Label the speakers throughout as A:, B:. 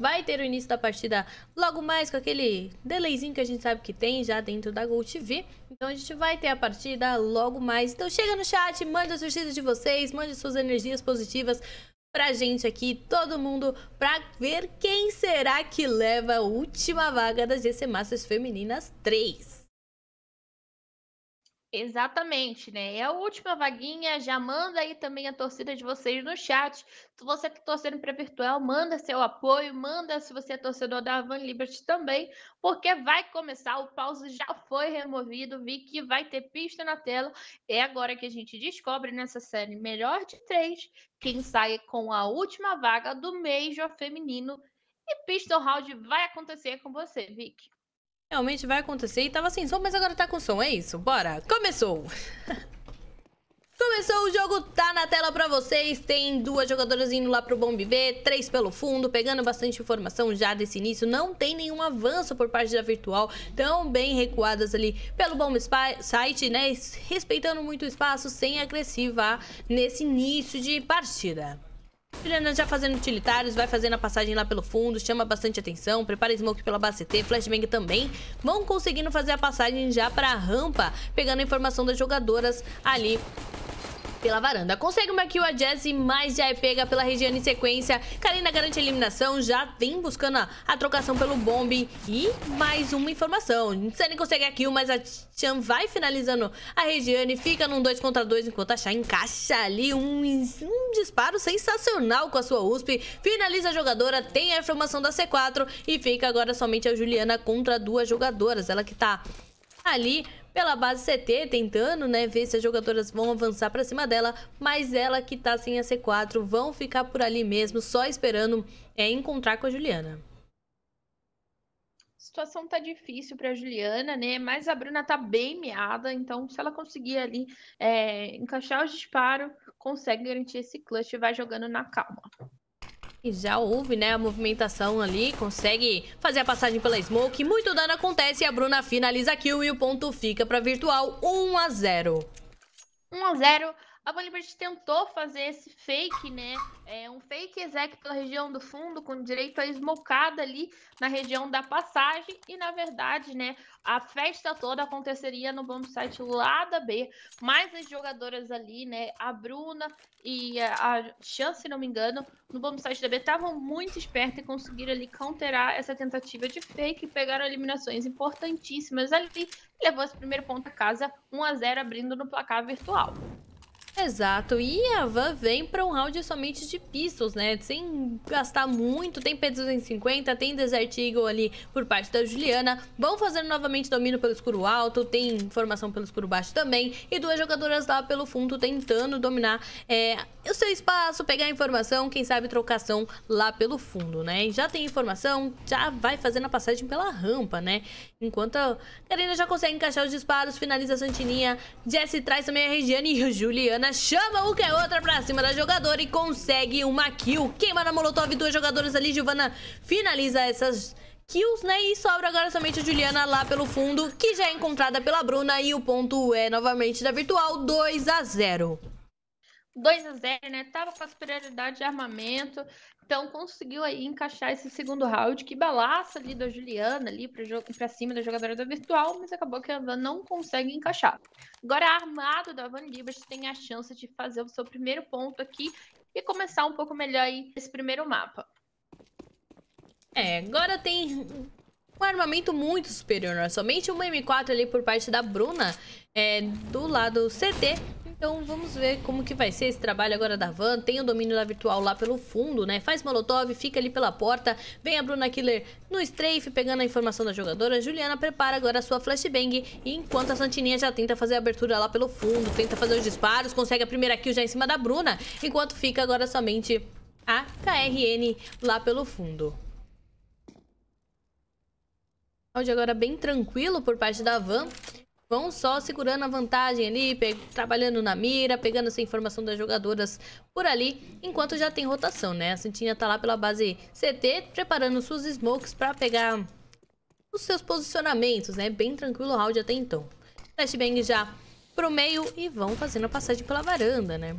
A: vai ter o início da partida logo mais com aquele delayzinho que a gente sabe que tem já dentro da Gold TV. Então a gente vai ter a partida logo mais. Então chega no chat, manda as sugestões de vocês, mande suas energias positivas pra gente aqui, todo mundo, pra ver quem será que leva a última vaga das GC Masters Femininas 3.
B: Exatamente, né? É a última vaguinha. Já manda aí também a torcida de vocês no chat. Se você está torcendo para virtual, manda seu apoio, manda se você é torcedor da Van Liberty também, porque vai começar. O pause já foi removido. Vi que vai ter pista na tela. É agora que a gente descobre nessa série melhor de três quem sai com a última vaga do Major feminino. E pista round vai acontecer com você, Vicky.
A: Realmente vai acontecer. E tava sem assim, som, mas agora tá com som. É isso, bora. Começou! Começou o jogo, tá na tela pra vocês. Tem duas jogadoras indo lá pro Bombe Viver, três pelo fundo, pegando bastante informação já desse início. Não tem nenhum avanço por parte da Virtual, tão bem recuadas ali pelo Bom Site, né? Respeitando muito o espaço, sem agressivar nesse início de partida. Juliana já fazendo utilitários, vai fazendo a passagem lá pelo fundo, chama bastante atenção, prepara smoke pela base CT, flashbang também. Vão conseguindo fazer a passagem já pra rampa, pegando a informação das jogadoras ali pela varanda. Consegue uma kill a Jessie, mas já é pega pela Regiane em sequência. Karina garante a eliminação, já vem buscando a, trocação pelo bombe. E mais uma informação. Sunny consegue a kill, mas a Chan vai finalizando a Regiane. Fica num 2 contra 2, enquanto a Chá encaixa ali um, um disparo sensacional com a sua USP. Finaliza a jogadora, tem a formação da C4 e fica agora somente a Juliana contra duas jogadoras. Ela que tá ali pela base CT, tentando, né, ver se as jogadoras vão avançar para cima dela, mas ela que tá sem a C4, vão ficar por ali mesmo, só esperando é, encontrar com a Juliana.
B: A situação tá difícil para a Juliana, né? Mas a Bruna tá bem meada, então se ela conseguir ali é, encaixar o disparo, consegue garantir esse clutch e vai jogando na calma.
A: E já houve, né, a movimentação ali, consegue fazer a passagem pela Smoke, muito dano acontece e a Bruna finaliza a kill e o ponto fica pra Virtual 1 x 0. 1 x 0
B: a Van Liberty tentou fazer esse fake, né? É um fake exec pela região do fundo, com direito a esmocada ali na região da passagem. E na verdade, né, a festa toda aconteceria no bombsite lá da B. Mais as jogadoras ali, né? A Bruna e a Chance, se não me engano, no bombsite da B estavam muito espertas e conseguiram ali counterar essa tentativa de fake e pegaram eliminações importantíssimas ali. Levou esse primeiro ponto a casa, 1 a 0 abrindo no placar virtual.
A: Exato, e a Van vem para um round somente de pistols, né? Sem gastar muito, tem P250, tem Desert Eagle ali por parte da Juliana. Vão fazendo novamente domínio pelo escuro alto, tem formação pelo escuro baixo também. E duas jogadoras lá pelo fundo tentando dominar é, o seu espaço, pegar informação, quem sabe trocação lá pelo fundo, né? já tem informação, já vai fazendo a passagem pela rampa, né? Enquanto a Karina já consegue encaixar os disparos, finaliza a Santininha, Jesse traz também a Regiane e a Juliana Mariana chama o que é outra pra cima da jogadora e consegue uma kill. Queima na Molotov, duas jogadoras ali. Giovana finaliza essas kills, né? E sobra agora somente a Juliana lá pelo fundo, que já é encontrada pela Bruna. E o ponto é novamente da Virtual, 2 a 0
B: 2 a 0 né? Tava com a superioridade de armamento. Então conseguiu aí encaixar esse segundo round que balaça ali da Juliana ali para cima da jogadora da virtual, mas acabou que a Van não consegue encaixar. Agora armado da Van Libras tem a chance de fazer o seu primeiro ponto aqui e começar um pouco melhor aí esse primeiro mapa.
A: É, agora tem um armamento muito superior, é? somente uma M4 ali por parte da Bruna, é, do lado CT, então vamos ver como que vai ser esse trabalho agora da van. Tem o domínio da virtual lá pelo fundo, né? Faz molotov, fica ali pela porta. Vem a Bruna Killer no strafe, pegando a informação da jogadora. Juliana prepara agora a sua flashbang. Enquanto a Santininha já tenta fazer a abertura lá pelo fundo, tenta fazer os disparos, consegue a primeira kill já em cima da Bruna. Enquanto fica agora somente a KRN lá pelo fundo. Round agora bem tranquilo por parte da Van vão só segurando a vantagem ali, trabalhando na mira, pegando essa informação das jogadoras por ali, enquanto já tem rotação, né? A Santinha tá lá pela base CT, preparando suas smokes para pegar os seus posicionamentos, né? Bem tranquilo o round até então. Flashbang já pro meio e vão fazendo a passagem pela varanda, né?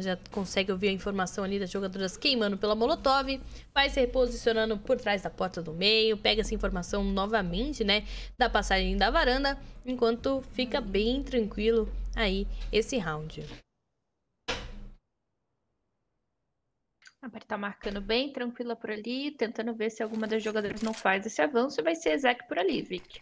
A: já consegue ouvir a informação ali das jogadoras queimando pela Molotov, vai se reposicionando por trás da porta do meio, pega essa informação novamente, né, da passagem da varanda, enquanto fica bem tranquilo aí esse round. A ah, Mari tá
B: marcando bem, tranquila por ali, tentando ver se alguma das jogadoras não faz esse avanço. Vai ser Ezek por
A: ali, Vic.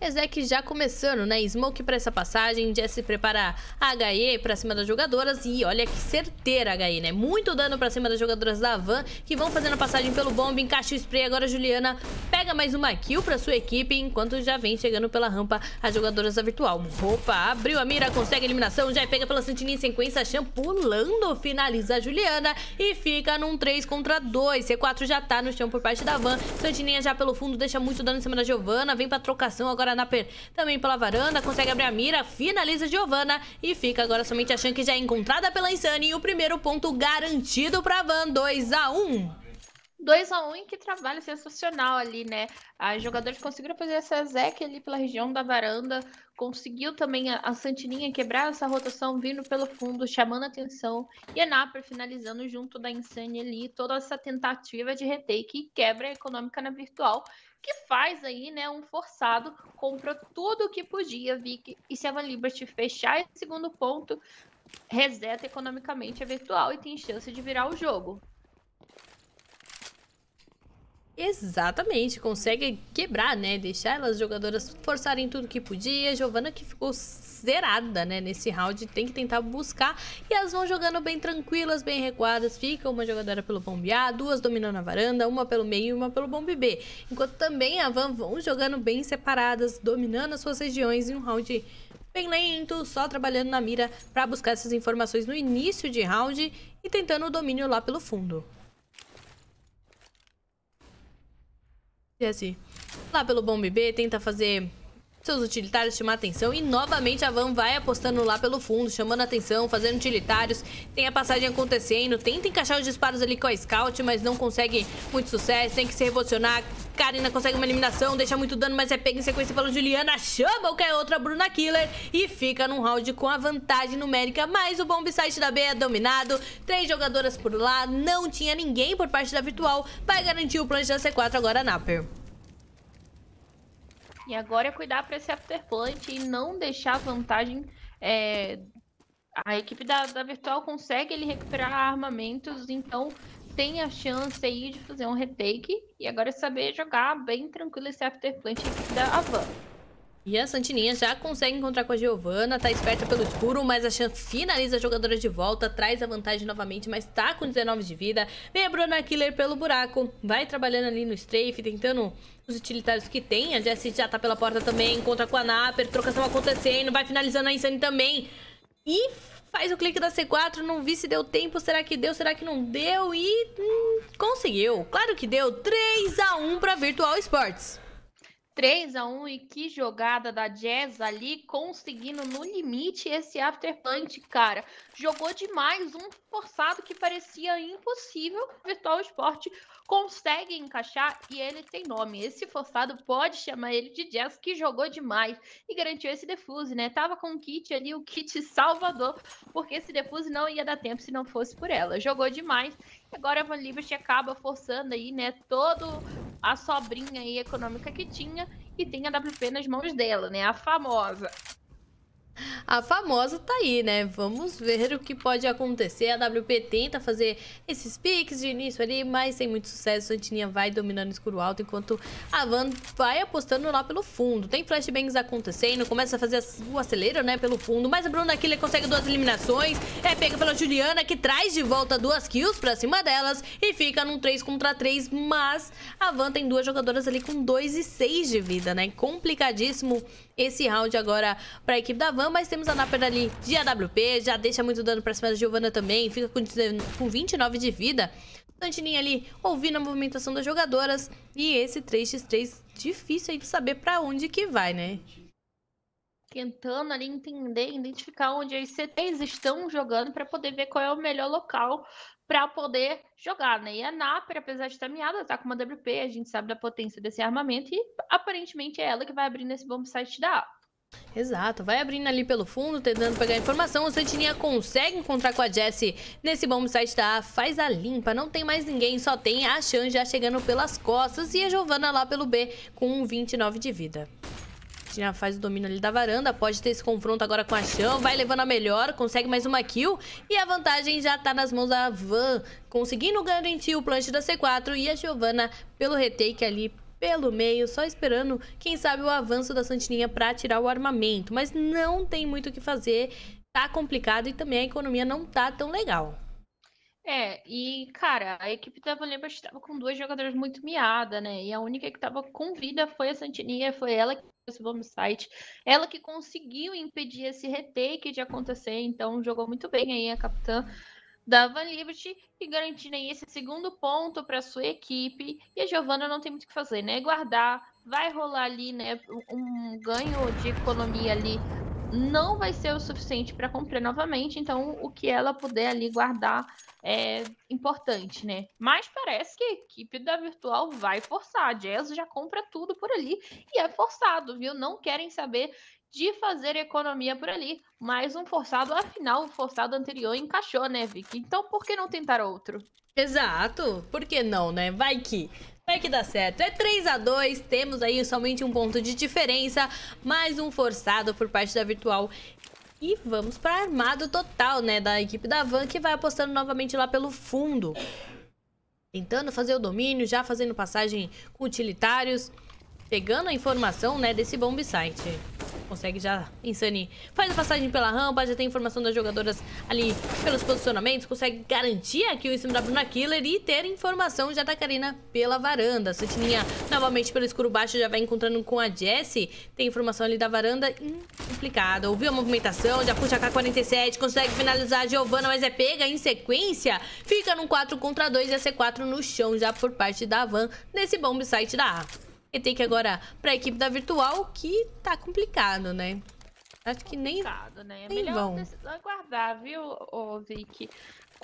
A: Ezek é, já começando, né? Smoke pra essa passagem. Jess prepara a HE pra cima das jogadoras. E olha que certeira a HE, né? Muito dano pra cima das jogadoras da Van, que vão fazendo a passagem pelo bomb. Encaixa o spray. Agora a Juliana pega mais uma kill pra sua equipe, enquanto já vem chegando pela rampa as jogadoras da Virtual. Opa, abriu a mira, consegue a eliminação. Já pega pela Santininha em sequência. A pulando, finaliza a Juliana e fica num 3 contra 2. C4 já tá no chão por parte da Van. Santininha já pelo fundo deixa muito dano em cima da Giovana. Vem pra trocação agora na per... também pela varanda. Consegue abrir a mira. Finaliza a Giovana. E fica agora somente a Shank já é encontrada pela Insane. E o primeiro ponto garantido pra Van. 2 a 1.
B: 2 a 1 um, que trabalho sensacional ali, né? Os jogadores conseguiram fazer essa Zeke ali pela região da varanda, conseguiu também a, a Santininha quebrar essa rotação vindo pelo fundo, chamando atenção, e a Napa finalizando junto da Insane ali, toda essa tentativa de retake e quebra econômica na virtual, que faz aí, né, um forçado, compra tudo o que podia, Vic, e se a Van Liberty fechar esse segundo ponto, reseta economicamente a virtual e tem chance de virar o jogo.
A: Exatamente, consegue quebrar, né? Deixar elas jogadoras forçarem tudo que podia. Giovana que ficou zerada, né? Nesse round, tem que tentar buscar. E elas vão jogando bem tranquilas, bem recuadas. Fica uma jogadora pelo bombe A, duas dominando a varanda, uma pelo meio e uma pelo bombe B. Enquanto também a Van vão jogando bem separadas, dominando as suas regiões em um round bem lento, só trabalhando na mira para buscar essas informações no início de round e tentando o domínio lá pelo fundo. lá pelo Bomb B, tenta fazer seus utilitários chamam atenção e novamente a Van vai apostando lá pelo fundo, chamando atenção, fazendo utilitários. Tem a passagem acontecendo, tenta encaixar os disparos ali com a Scout, mas não consegue muito sucesso, tem que se revolucionar. Karina consegue uma eliminação, deixa muito dano, mas é pega em sequência pela Juliana. Chama o que é outra Bruna Killer e fica num round com a vantagem numérica. Mas o bomb site da B é dominado, três jogadoras por lá, não tinha ninguém por parte da Virtual. Vai garantir o plano da C4 agora, Napper.
B: E agora é cuidar para esse Afterplant e não deixar vantagem. É... A equipe da, da Virtual consegue ele recuperar armamentos, então tem a chance aí de fazer um retake. E agora é saber jogar bem tranquilo esse Afterplant
A: da Avan. E a Santininha já consegue encontrar com a Giovanna, tá esperta pelo escuro, mas a Chan finaliza a jogadora de volta, traz a vantagem novamente, mas tá com 19 de vida. Vem a Bruna Killer pelo buraco, vai trabalhando ali no strafe, tentando os utilitários que tem. A Jessie já tá pela porta também, encontra com a Napper, trocação acontecendo, vai finalizando a Insane também. E faz o clique da C4, não vi se deu tempo, será que deu, será que não deu e... Hum, conseguiu, claro que deu, 3x1 pra Virtual Sports. 3
B: a 1 e que jogada da Jazz ali conseguindo no limite esse after punch, cara. Jogou demais, um forçado que parecia impossível. Virtual Sport consegue encaixar e ele tem nome. Esse forçado pode chamar ele de Jazz, que jogou demais e garantiu esse defuse, né? Tava com o kit ali, o kit salvador, porque esse defuse não ia dar tempo se não fosse por ela. Jogou demais Agora a Van Liberty acaba forçando aí, né, todo a sobrinha aí econômica que tinha e
A: tem a WP nas mãos dela, né, a famosa. A famosa tá aí, né? Vamos ver o que pode acontecer. A WP tenta fazer esses piques de início ali, mas sem muito sucesso. Santininha vai dominando o escuro alto, enquanto a Van vai apostando lá pelo fundo. Tem flashbangs acontecendo, começa a fazer o acelero, né, pelo fundo. Mas a Bruna Killer consegue duas eliminações. É pega pela Juliana, que traz de volta duas kills pra cima delas. E fica num 3 contra 3, mas a Van tem duas jogadoras ali com 2 e 6 de vida, né? Complicadíssimo esse round agora pra equipe da Van. Xamã, mas temos a Napper ali de AWP, já deixa muito dano pra cima da Giovanna também, fica com, com 29 de vida. Santininha ali ouvindo a movimentação das jogadoras e esse 3x3 difícil aí de saber pra onde que vai, né?
B: Tentando ali entender, identificar onde as CTs estão jogando para poder ver qual é o melhor local para poder jogar, né? E a Napper, apesar de estar miada, tá com uma WP, a gente sabe da potência desse armamento e aparentemente é ela que vai abrir nesse bombsite site da A.
A: Exato, vai abrindo ali pelo fundo, tentando pegar informação. O Santininha consegue encontrar com a Jessie nesse bom site da A, faz a limpa, não tem mais ninguém, só tem a Chan já chegando pelas costas e a giovanna lá pelo B com 29 de vida. Já faz o domínio ali da varanda, pode ter esse confronto agora com a Chan, vai levando a melhor, consegue mais uma kill e a vantagem já tá nas mãos da Van, conseguindo garantir o plant da C4 e a giovanna pelo retake ali pelo meio, só esperando, quem sabe, o avanço da Santininha para tirar o armamento. Mas não tem muito o que fazer, tá complicado e também a economia não tá tão legal.
B: É, e cara, a equipe da Valembas estava com duas jogadoras muito miada, né? E a única que estava com vida foi a Santininha, foi ela que fez o site, ela que conseguiu impedir esse retake de acontecer, então jogou muito bem aí a capitã da Van Liberty e garantirem esse segundo ponto para sua equipe. E a Giovanna não tem muito o que fazer, né? Guardar, vai rolar ali, né? Um ganho de economia ali não vai ser o suficiente para comprar novamente, então o que ela puder ali guardar é importante, né? Mas parece que a equipe da Virtual vai forçar. A Jazz já compra tudo por ali e é forçado, viu? Não querem saber de fazer economia por ali. Mais um forçado,
A: afinal, o forçado anterior encaixou, né, Vicky? Então por que não tentar outro? Exato, por que não, né? Vai que. Vai que dá certo. É 3 a 2 temos aí somente um ponto de diferença, mais um forçado por parte da Virtual. E vamos para armado total, né, da equipe da Van, que vai apostando novamente lá pelo fundo. Tentando fazer o domínio, já fazendo passagem com utilitários pegando a informação, né, desse bomb site. Consegue já, Insani. Faz a passagem pela rampa, já tem informação das jogadoras ali pelos posicionamentos. Consegue garantir aqui o em cima da Bruna Killer e ter informação já da Karina pela varanda. A Sutininha novamente pelo escuro baixo já vai encontrando com a Jessie. Tem informação ali da varanda. Hum, complicado. Ouviu a movimentação, já puxa a K-47, consegue finalizar a Giovana, mas é pega em sequência. Fica num 4 contra 2 e a C4 no chão já por parte da Van desse bomb site da A. E tem que agora pra equipe da virtual, que tá complicado, né? Acho que nem. Complicado, nem né? É nem melhor vão.
B: aguardar, viu, ô, Vicky?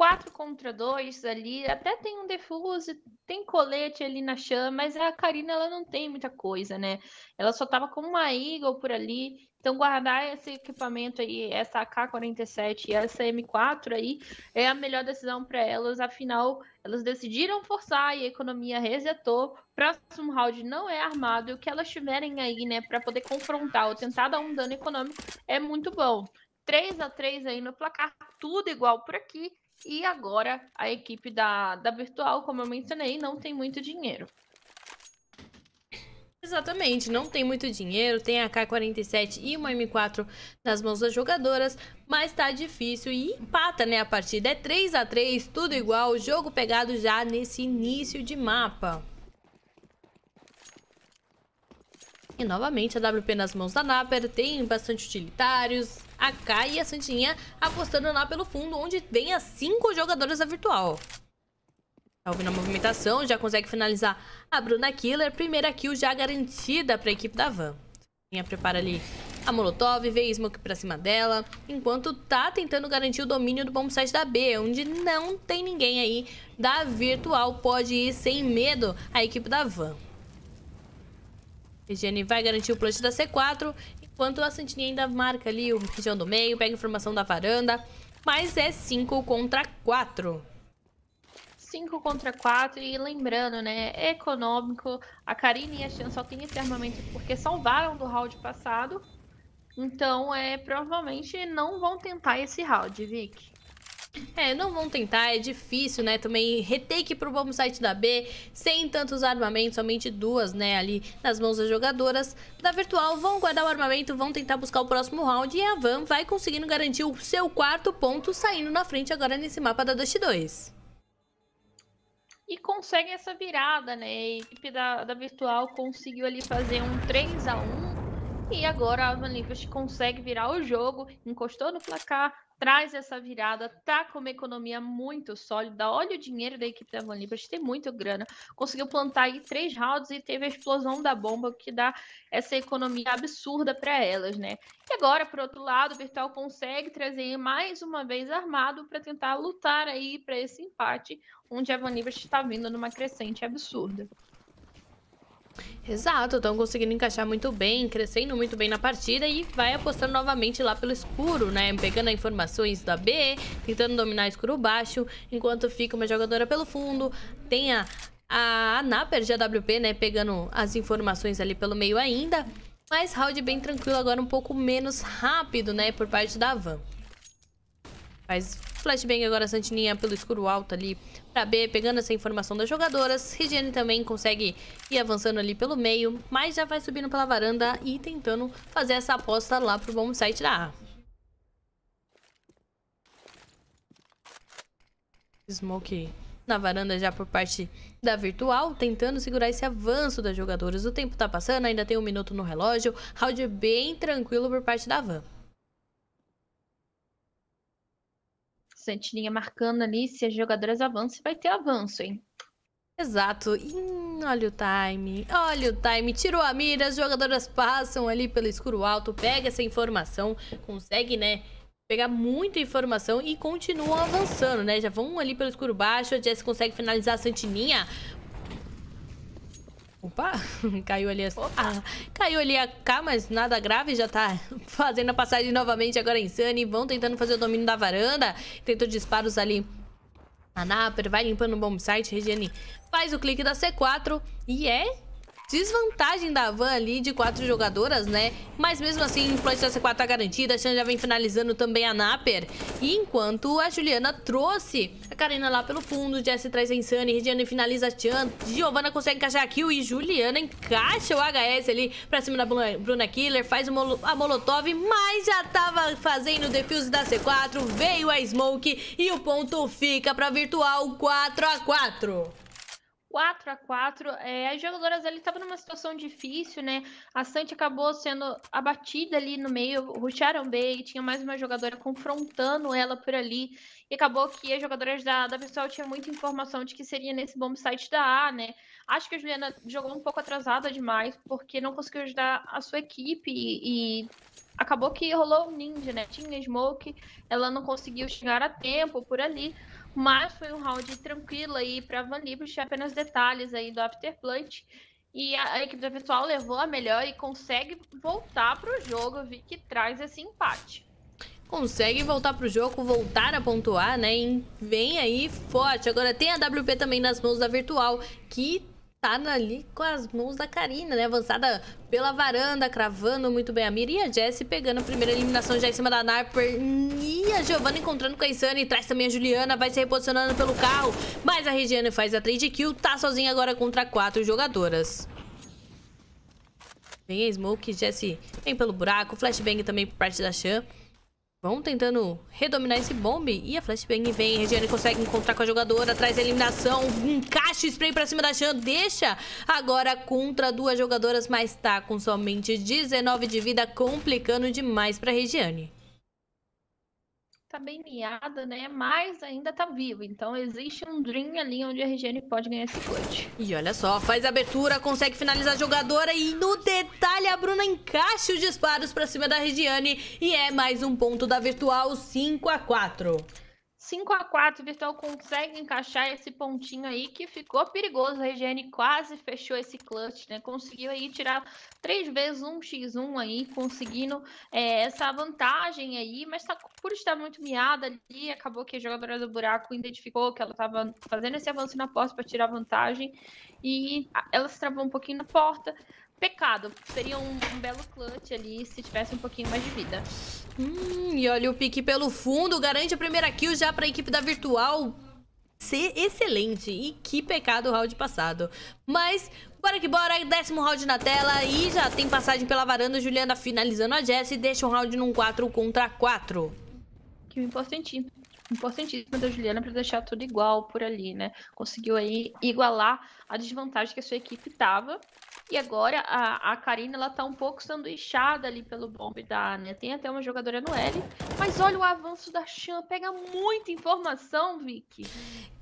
B: quatro contra dois ali, até tem um defuso, tem colete ali na chama, mas a Karina ela não tem muita coisa, né? Ela só tava com uma Eagle por ali. Então guardar esse equipamento aí, essa AK-47 e essa M4 aí, é a melhor decisão para elas, afinal, elas decidiram forçar e a economia resetou. Próximo round não é armado e o que elas tiverem aí, né, para poder confrontar ou tentar dar um dano econômico é muito bom. 3 a 3 aí no placar, tudo igual por aqui. E agora a equipe da, da virtual, como eu mencionei, não tem muito dinheiro.
A: Exatamente, não tem muito dinheiro, tem a K-47 e uma M4 nas mãos das jogadoras, mas tá difícil e empata, né, a partida. É 3 a 3 tudo igual, jogo pegado já nesse início de mapa. E novamente a WP nas mãos da Napper, tem bastante utilitários, a Kai e a Santinha apostando lá pelo fundo, onde tem as cinco jogadoras da virtual. Tá ouvindo a movimentação, já consegue finalizar a Bruna Killer. Primeira kill já garantida para a equipe da Van. Santinha prepara ali a Molotov, vê Smoke pra cima dela, enquanto tá tentando garantir o domínio do bombsite da B, onde não tem ninguém aí da Virtual, pode ir sem medo a equipe da Van. Regiane vai garantir o plant da C4 Enquanto a Santinha ainda marca ali o região do meio, pega informação da varanda. Mas é 5 contra 4. 5 contra
B: 4 e lembrando, né, é econômico. A Karina e a Chan só tem esse armamento porque salvaram do round passado. Então, é, provavelmente não vão tentar esse
A: round, Vic. É, não vão tentar, é difícil, né? Também retake pro bom site da B, sem tantos armamentos, somente duas, né, ali nas mãos das jogadoras. Da Virtual, vão guardar o armamento, vão tentar buscar o próximo round e a Van vai conseguindo garantir o seu quarto ponto, saindo na frente agora nesse mapa da Dust 2.
B: E consegue essa virada, né? A equipe da, da Virtual conseguiu ali fazer um 3 a 1 e agora a Van Livres consegue virar o jogo, encostou no placar, traz essa virada, tá com uma economia muito sólida. Olha o dinheiro da equipe da Van Liberty, tem muito grana. Conseguiu plantar aí três rounds e teve a explosão da bomba, que dá essa economia absurda para elas, né? E agora, por outro lado, o Virtual consegue trazer mais uma vez armado para tentar lutar aí para esse empate, onde a Van Liberty está vindo
A: numa crescente absurda. Exato, estão conseguindo encaixar muito bem, crescendo muito bem na partida e vai apostando novamente lá pelo escuro, né? Pegando informações da B, tentando dominar escuro baixo, enquanto fica uma jogadora pelo fundo, tem a, a de AWP, né? Pegando as informações ali pelo meio ainda, mas round bem tranquilo, agora um pouco menos rápido, né? Por parte da Van. Faz Flashbang agora Santininha pelo escuro alto ali pra B, pegando essa informação das jogadoras. Regiane também consegue ir avançando ali pelo meio, mas já vai subindo pela varanda e tentando fazer essa aposta lá pro bom site da A. Smoke na varanda já por parte da Virtual, tentando segurar esse avanço das jogadoras. O tempo tá passando, ainda tem um minuto no relógio. Round bem tranquilo por parte da Van. Santininha marcando ali, se as jogadoras avançam, vai ter avanço, hein? Exato. Hum, olha o time. Olha o time. Tirou a mira, as jogadoras passam ali pelo escuro alto, pega essa informação, consegue, né? Pegar muita informação e continuam avançando, né? Já vão ali pelo escuro baixo, a Jess consegue finalizar a Santininha. Opa, caiu ali a... Ah, caiu ali a K, mas nada grave, já tá fazendo a passagem novamente agora em Sunny. Vão tentando fazer o domínio da varanda, tentou disparos ali a Napper vai limpando o bombsite. Regiane faz o clique da C4 e é desvantagem da Van ali de quatro jogadoras, né? Mas mesmo assim, da C4 tá garantida, a Xan já vem finalizando também a Naper. E enquanto a Juliana trouxe a Karina lá pelo fundo, Jess traz a Insane, Regiane finaliza a Chan, Giovana consegue encaixar a kill e Juliana encaixa o HS ali pra cima da Bruna Killer, faz a Molotov, mas já tava fazendo o defuse da C4, veio a Smoke e o ponto fica pra Virtual 4x4.
B: 4 a 4 é, As jogadoras ali estavam numa situação
A: difícil, né? A Santi
B: acabou sendo abatida ali no meio, ruxaram B tinha mais uma jogadora confrontando ela por ali. E acabou que as jogadoras da, da pessoal tinham muita informação de que seria nesse bom site da A, né? Acho que a Juliana jogou um pouco atrasada demais, porque não conseguiu ajudar a sua equipe e, e acabou que rolou um ninja, né? Tinha smoke, ela não conseguiu chegar a tempo por ali. Mas foi um round tranquilo aí para Van Liebig, apenas detalhes aí do After Plant. E a, a equipe da pessoal levou a melhor e consegue voltar para o jogo. vi que traz esse empate
A: consegue voltar pro jogo, voltar a pontuar, né? E vem aí forte. Agora tem a WP também nas mãos da Virtual, que tá ali com as mãos da Karina, né? Avançada pela varanda, cravando muito bem a mira. E a Jessie pegando a primeira eliminação já em cima da Narper. E a Giovanna encontrando com a Insane. Traz também a Juliana, vai se reposicionando pelo carro. Mas a Regiane faz a trade kill. Tá sozinha agora contra quatro jogadoras. Vem a Smoke, Jessie vem pelo buraco. Flashbang também por parte da Shan. Vão tentando redominar esse bombe. E a flashbang vem. Regiane consegue encontrar com a jogadora. Traz a eliminação. Encaixa o spray pra cima da Xan. Deixa agora contra duas jogadoras. Mas tá com somente 19 de vida. Complicando demais pra Regiane
B: tá bem miada, né? Mas ainda tá vivo. Então existe um dream ali onde a Regiane pode ganhar esse coach.
A: E olha só, faz abertura, consegue finalizar a jogadora e no detalhe a Bruna encaixa os disparos pra cima da Regiane e é mais um ponto da virtual 5 a 4 5 a 4 o Virtual consegue encaixar esse pontinho aí que ficou
B: perigoso. A Regiane quase fechou esse clutch, né? Conseguiu aí tirar três vezes um x1 aí, conseguindo é, essa vantagem aí, mas tá, por estar muito miada ali, acabou que a jogadora do buraco identificou que ela tava fazendo esse avanço na porta para tirar vantagem e ela se travou um pouquinho na porta pecado. Seria um, um, belo clutch ali se tivesse um pouquinho mais de vida.
A: Hum, e olha o pique pelo fundo. Garante a primeira kill já para a equipe da Virtual. Ser excelente. E que pecado o round passado. Mas, bora que bora. Décimo round na tela. E já tem passagem pela varanda. Juliana tá finalizando a Jess. E deixa um round num 4 contra 4. Que importantíssimo
B: importantíssimo da Juliana é para deixar tudo igual por ali, né? Conseguiu aí igualar a desvantagem que a sua equipe tava e agora a, a Karina ela tá um pouco sanduichada ali pelo bombe da Anya. Tem até uma jogadora no L. Mas olha o avanço da Chan. Pega muita informação, Vicky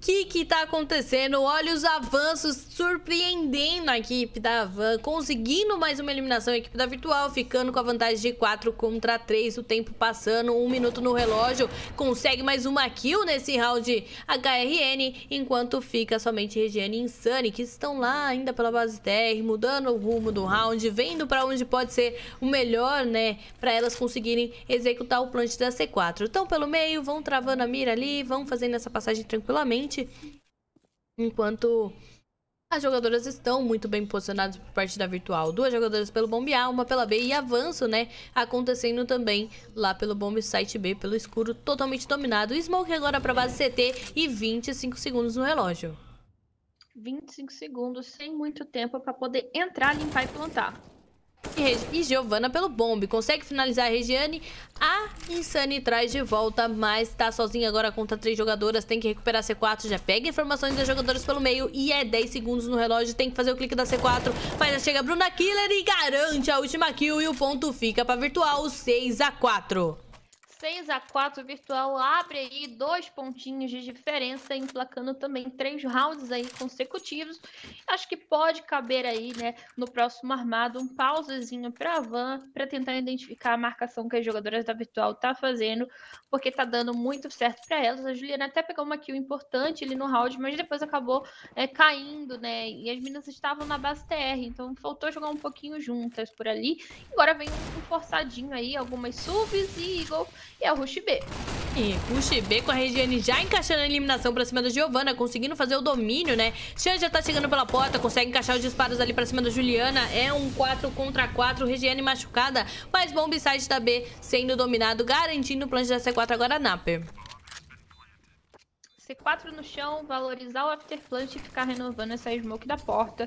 A: que que tá acontecendo? Olha os avanços surpreendendo a equipe da Van, conseguindo mais uma eliminação a equipe da Virtual, ficando com a vantagem de 4 contra 3, o tempo passando, um minuto no relógio, consegue mais uma kill nesse round HRN, enquanto fica somente Regiane e Insane, que estão lá ainda pela base TR, mudando o rumo do round, vendo para onde pode ser o melhor, né, para elas conseguirem executar o plant da C4. Então, pelo meio, vão travando a mira ali, vão fazendo essa passagem tranquilamente, frente. Enquanto as jogadoras estão muito bem posicionadas por parte da virtual. Duas jogadoras pelo bombe A, uma pela B e avanço, né? Acontecendo também lá pelo bombe site B, pelo escuro, totalmente dominado. Smoke agora para base CT e 25 segundos no relógio. 25 segundos, sem muito tempo para poder entrar, limpar e plantar e Giovanna pelo bombe. Consegue finalizar a Regiane. A Insane traz de volta, mas tá sozinha agora contra três jogadoras. Tem que recuperar a C4. Já pega informações das jogadoras pelo meio. E é 10 segundos no relógio. Tem que fazer o clique da C4. Mas já chega a Bruna Killer e garante a última kill. E o ponto fica pra virtual 6 a 4
B: 6 a 4 virtual abre aí dois pontinhos de diferença, emplacando também três rounds aí consecutivos. Acho que pode caber aí, né, no próximo armado, um pausezinho para a Van, para tentar identificar a marcação que as jogadoras da virtual tá fazendo, porque tá dando muito certo para elas. A Juliana até pegou uma kill importante ali no round, mas depois acabou é, caindo, né? E as meninas estavam na base TR, então faltou jogar um pouquinho juntas por ali.
A: Agora vem um forçadinho aí, algumas subs e Eagle e é o Rush B. E Rush B com a Regiane já encaixando a eliminação pra cima da Giovanna, conseguindo fazer o domínio, né? Xan já tá chegando pela porta, consegue encaixar os disparos ali pra cima da Juliana. É um 4 contra 4, Regiane machucada, mas Bombside da B sendo dominado, garantindo o plano da C4 agora na Napper.
B: C4 no chão, valorizar o Afterplant e ficar renovando essa smoke da porta.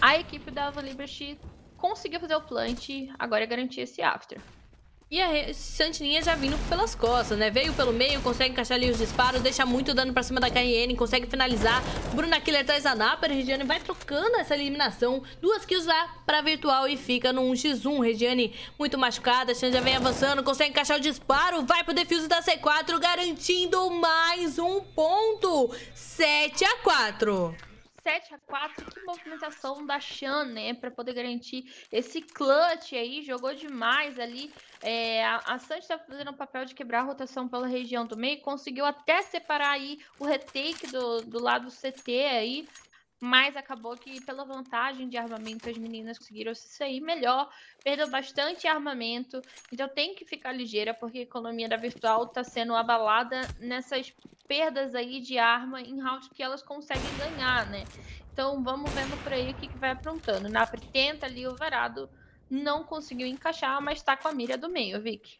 B: A equipe da Avalanche conseguiu fazer o plant, agora é garantir esse After.
A: E a Santininha já vindo pelas costas, né? Veio pelo meio, consegue encaixar ali os disparos, deixa muito dano pra cima da KN, consegue finalizar. Bruna Killer traz a Napa, a Regiane vai trocando essa eliminação. Duas kills lá pra virtual e fica no 1x1. Regiane muito machucada, Xan já vem avançando, consegue encaixar o disparo, vai pro defuse da C4, garantindo mais um ponto. 7 a 4
B: 7 a 4 que movimentação da Chan, né? Para poder garantir esse clutch aí, jogou demais ali. É, a, a Santos tá fazendo um papel de quebrar a rotação pela região do meio, conseguiu até separar aí o retake do, do lado CT aí. Mas acabou que, pela vantagem de armamento, as meninas conseguiram se sair melhor, perdeu bastante armamento. Então tem que ficar ligeira, porque a economia da virtual está sendo abalada nessas perdas aí de arma em rounds que elas conseguem ganhar, né? Então vamos vendo por aí o que, que vai aprontando. Napri tenta ali o varado,
A: não conseguiu encaixar, mas está com a mira do meio, Vic.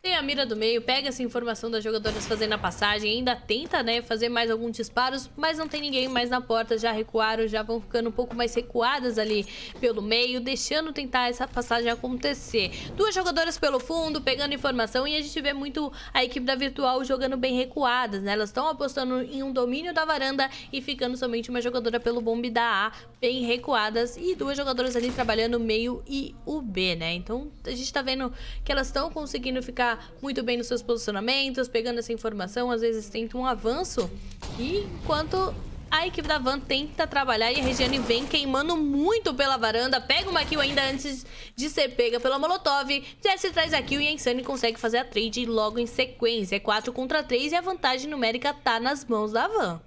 A: Tem a mira do meio, pega essa informação das jogadoras fazendo a passagem, ainda tenta, né, fazer mais alguns disparos, mas não tem ninguém mais na porta, já recuaram, já vão ficando um pouco mais recuadas ali pelo meio, deixando tentar essa passagem acontecer. Duas jogadoras pelo fundo, pegando informação, e a gente vê muito a equipe da Virtual jogando bem recuadas, né, elas estão apostando em um domínio da varanda e ficando somente uma jogadora pelo bombe da A, bem recuadas, e duas jogadoras ali trabalhando o meio e o B, né, então a gente tá vendo que elas estão conseguindo ficar muito bem nos seus posicionamentos, pegando essa informação, às vezes tenta um avanço. E enquanto a equipe da Van tenta trabalhar e a Regiane vem queimando muito pela varanda. Pega uma kill ainda antes de ser pega pela Molotov. Jesse traz a kill e a Insane consegue fazer a trade logo em sequência. É 4 contra 3 e a vantagem numérica tá nas mãos da Van.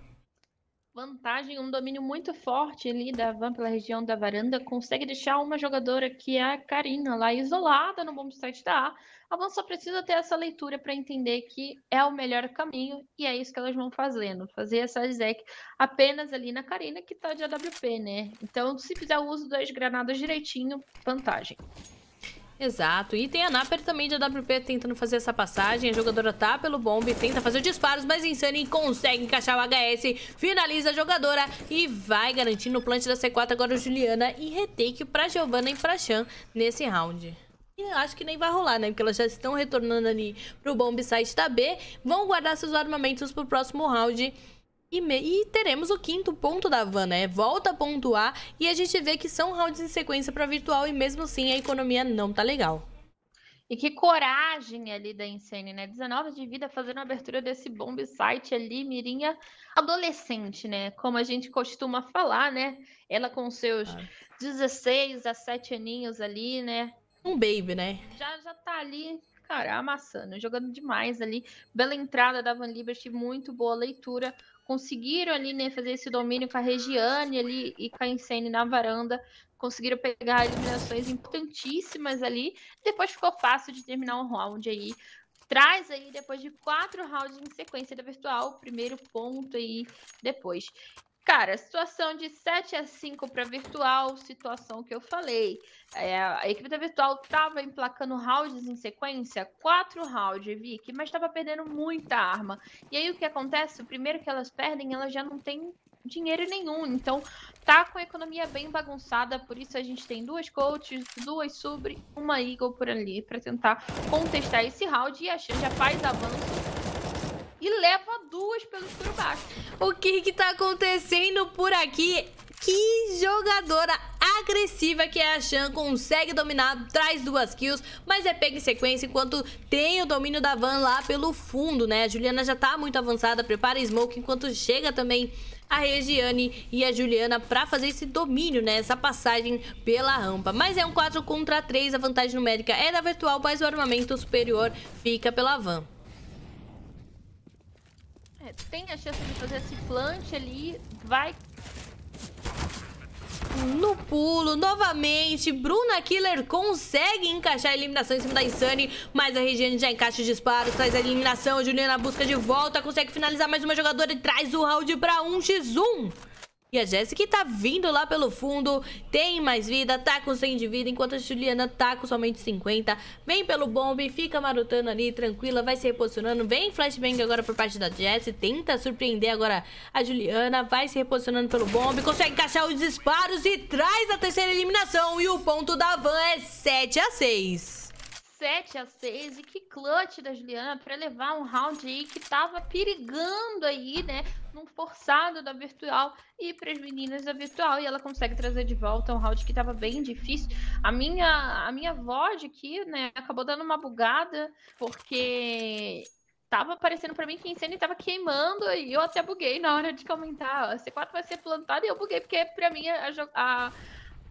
B: Vantagem, um domínio muito forte ali da Van pela região da varanda. Consegue deixar uma jogadora que é a Karina lá isolada no bom site da A a tá mão só precisa ter essa leitura para entender que é o melhor caminho e é isso que elas vão fazendo. Fazer essa Zek apenas ali na Karina, que está de AWP, né? Então, se fizer o uso das granadas direitinho, vantagem.
A: Exato, e tem a Napper também de AWP tentando fazer essa passagem, a jogadora tá pelo bombe, tenta fazer disparos, mas Insane consegue encaixar o HS, finaliza a jogadora e vai garantindo o plant da C4 agora o Juliana e retake pra Giovanna e pra Chan nesse round. E acho que nem vai rolar, né? Porque elas já estão retornando ali pro bomb site da B. Vão guardar seus armamentos pro próximo round. E, e, teremos o quinto ponto da van, né? Volta a e a gente vê que são rounds em sequência para virtual e mesmo assim a economia não tá legal. E que coragem
B: ali da Insane, né? 19 de vida fazendo a abertura desse bomb site ali, mirinha adolescente, né? Como a gente costuma falar, né? Ela com seus ah. 16 a 7 aninhos ali, né? um baby, né? Já, já tá ali, cara, amassando, jogando demais ali. Bela entrada da Van Liberty, muito boa leitura. Conseguiram ali, né, fazer esse domínio com a Regiane ali e com a Insane na varanda. Conseguiram pegar eliminações importantíssimas ali. Depois ficou fácil de terminar um round aí traz aí depois de quatro rounds em sequência da virtual, o primeiro ponto aí depois. Cara, situação de 7 a 5 para virtual, situação que eu falei. É, a equipe da virtual estava emplacando rounds em sequência, quatro rounds, Vic, mas estava perdendo muita arma. E aí o que acontece? O primeiro que elas perdem, elas já não têm dinheiro nenhum. Então, tá com a economia bem bagunçada, por isso a gente tem duas coaches, duas sobre, uma Eagle por ali para tentar contestar esse round e a Xan já faz avanço e leva duas pelo
A: escuro baixo. O que que tá acontecendo por aqui? Que jogadora agressiva que é a Shan, consegue dominar, traz duas kills, mas é pega em sequência enquanto tem o domínio da Van lá pelo fundo, né? A Juliana já tá muito avançada, prepara Smoke enquanto chega também a Regiane e a Juliana para fazer esse domínio, né? Essa passagem pela rampa. Mas é um 4 contra 3, a vantagem numérica é da Virtual, mas o armamento superior fica pela Van.
B: É, tem a chance de fazer esse plant ali, vai...
A: No pulo, novamente, Bruna Killer consegue encaixar a eliminação em cima da Insane, mas a Regiane já encaixa os disparos, traz a eliminação, Juliana busca de volta, consegue finalizar mais uma jogadora e traz o round pra 1x1. E a Jéssica tá vindo lá pelo fundo, tem mais vida, tá com 100 de vida, enquanto a Juliana tá com somente 50. Vem pelo bombe, fica marotando ali, tranquila, vai se reposicionando. Vem flashbang agora por parte da Jessica, tenta surpreender agora a Juliana, vai se reposicionando pelo bombe, consegue encaixar os disparos e traz a terceira eliminação. E o ponto da Van é 7 a 6.
B: 7 a 6 e que clutch da Juliana para levar um round aí que estava perigando aí, né? Num forçado da virtual e para as meninas da virtual e ela consegue trazer de volta um round que estava bem difícil. A minha a minha voz aqui, né, acabou dando uma bugada porque tava parecendo para mim que a Insane tava queimando e eu até buguei na hora de comentar. Ó, C4 vai ser plantado e eu buguei porque para mim a, a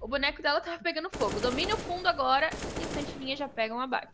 B: o boneco dela tava pegando fogo. Domina o fundo agora e o Santininha já pega um abate.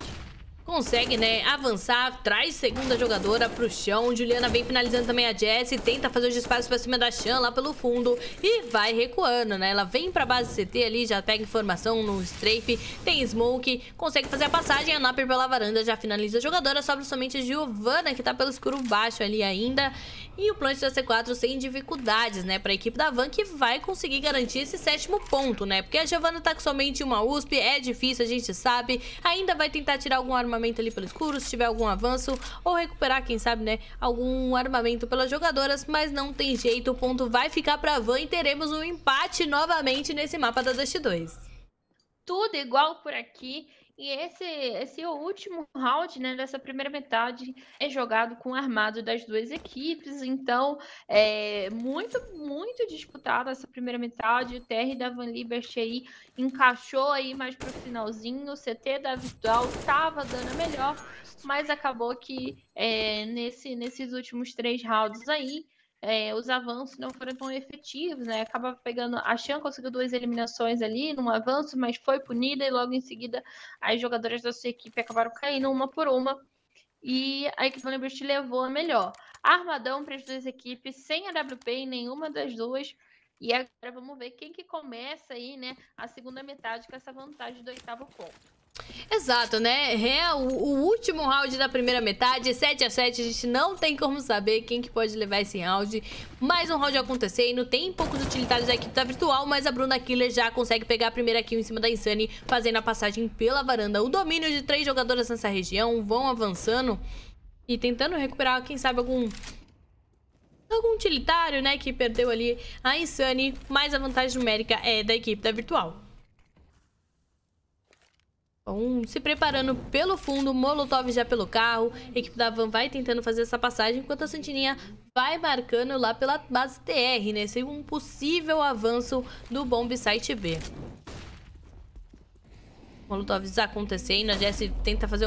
A: Consegue, né, avançar, traz segunda jogadora pro chão. Juliana vem finalizando também a Jessie, tenta fazer os disparos pra cima da Shan lá pelo fundo e vai recuando, né? Ela vem pra base CT ali, já pega informação no strafe, tem smoke, consegue fazer a passagem. A Napper pela varanda já finaliza a jogadora, sobra somente a Giovanna, que tá pelo escuro baixo ali ainda. E o plant da C4 sem dificuldades, né, para a equipe da Van que vai conseguir garantir esse sétimo ponto, né? Porque a Giovanna tá com somente uma USP, é difícil, a gente sabe. Ainda vai tentar tirar algum armamento ali pelo escuro, se tiver algum avanço, ou recuperar, quem sabe, né, algum armamento pelas jogadoras, mas não tem jeito, o ponto vai ficar para a Van e teremos um empate novamente nesse mapa da Dust 2.
B: Tudo igual por aqui. E esse, esse é o último round né, dessa primeira metade é jogado com armado das duas equipes. Então, é muito, muito disputada essa primeira metade. O TR da Van Liberty aí encaixou aí mais pro finalzinho. O CT da Virtual tava dando a melhor, mas acabou que é, nesse, nesses últimos três rounds aí é, os avanços não foram tão efetivos, né? Acaba pegando. A Chan conseguiu duas eliminações ali num avanço, mas foi punida e logo em seguida as jogadoras da sua equipe acabaram caindo uma por uma. E a equipe te levou a melhor. Armadão para as duas equipes, sem a WP em nenhuma das duas. E agora vamos ver quem que começa aí, né? A segunda metade com essa vantagem do oitavo ponto.
A: Exato, né? É o último round da primeira metade, 7 a 7 a gente não tem como saber quem que pode levar esse round. Mais um round acontecendo, tem poucos utilitários da equipe da Virtual, mas a Bruna Killer já consegue pegar a primeira kill em cima da Insane, fazendo a passagem pela varanda. O domínio de três jogadoras nessa região vão avançando e tentando recuperar, quem sabe, algum algum utilitário, né, que perdeu ali a Insane, mas a vantagem numérica é da equipe da Virtual. Bom, se preparando pelo fundo, Molotov já pelo carro, a equipe da Van vai tentando fazer essa passagem, enquanto a Santininha vai marcando lá pela base TR, né? Sem é um possível avanço do Bomb Site B. Molotovs acontecendo, a Jess tenta fazer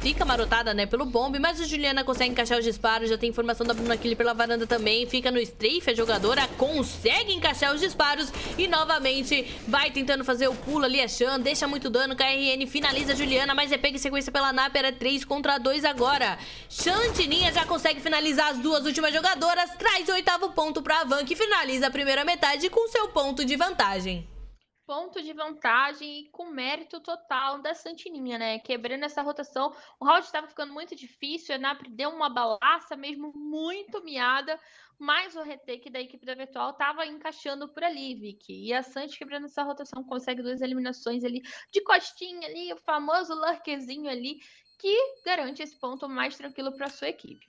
A: fica marotada, né, pelo bombe, mas o Juliana consegue encaixar os disparos, já tem informação da Bruna Killer pela varanda também, fica no strafe, a jogadora consegue encaixar os disparos e novamente vai tentando fazer o pulo ali, a Shan, deixa muito dano, KRN finaliza a Juliana, mas é pega em sequência pela Napa, era 3 contra 2 agora. Chantininha já consegue finalizar as duas últimas jogadoras, traz o oitavo ponto pra Van, que finaliza a primeira metade com seu ponto de vantagem
B: ponto de vantagem e com mérito total da Santininha, né? Quebrando essa rotação. O round estava ficando muito difícil, a Napri deu uma balaça mesmo muito miada, mas o retake da equipe da Virtual estava encaixando por ali, Vicky. E a Santi quebrando essa rotação consegue duas eliminações ali de costinha ali, o famoso lurkezinho ali, que garante esse ponto mais tranquilo para sua equipe.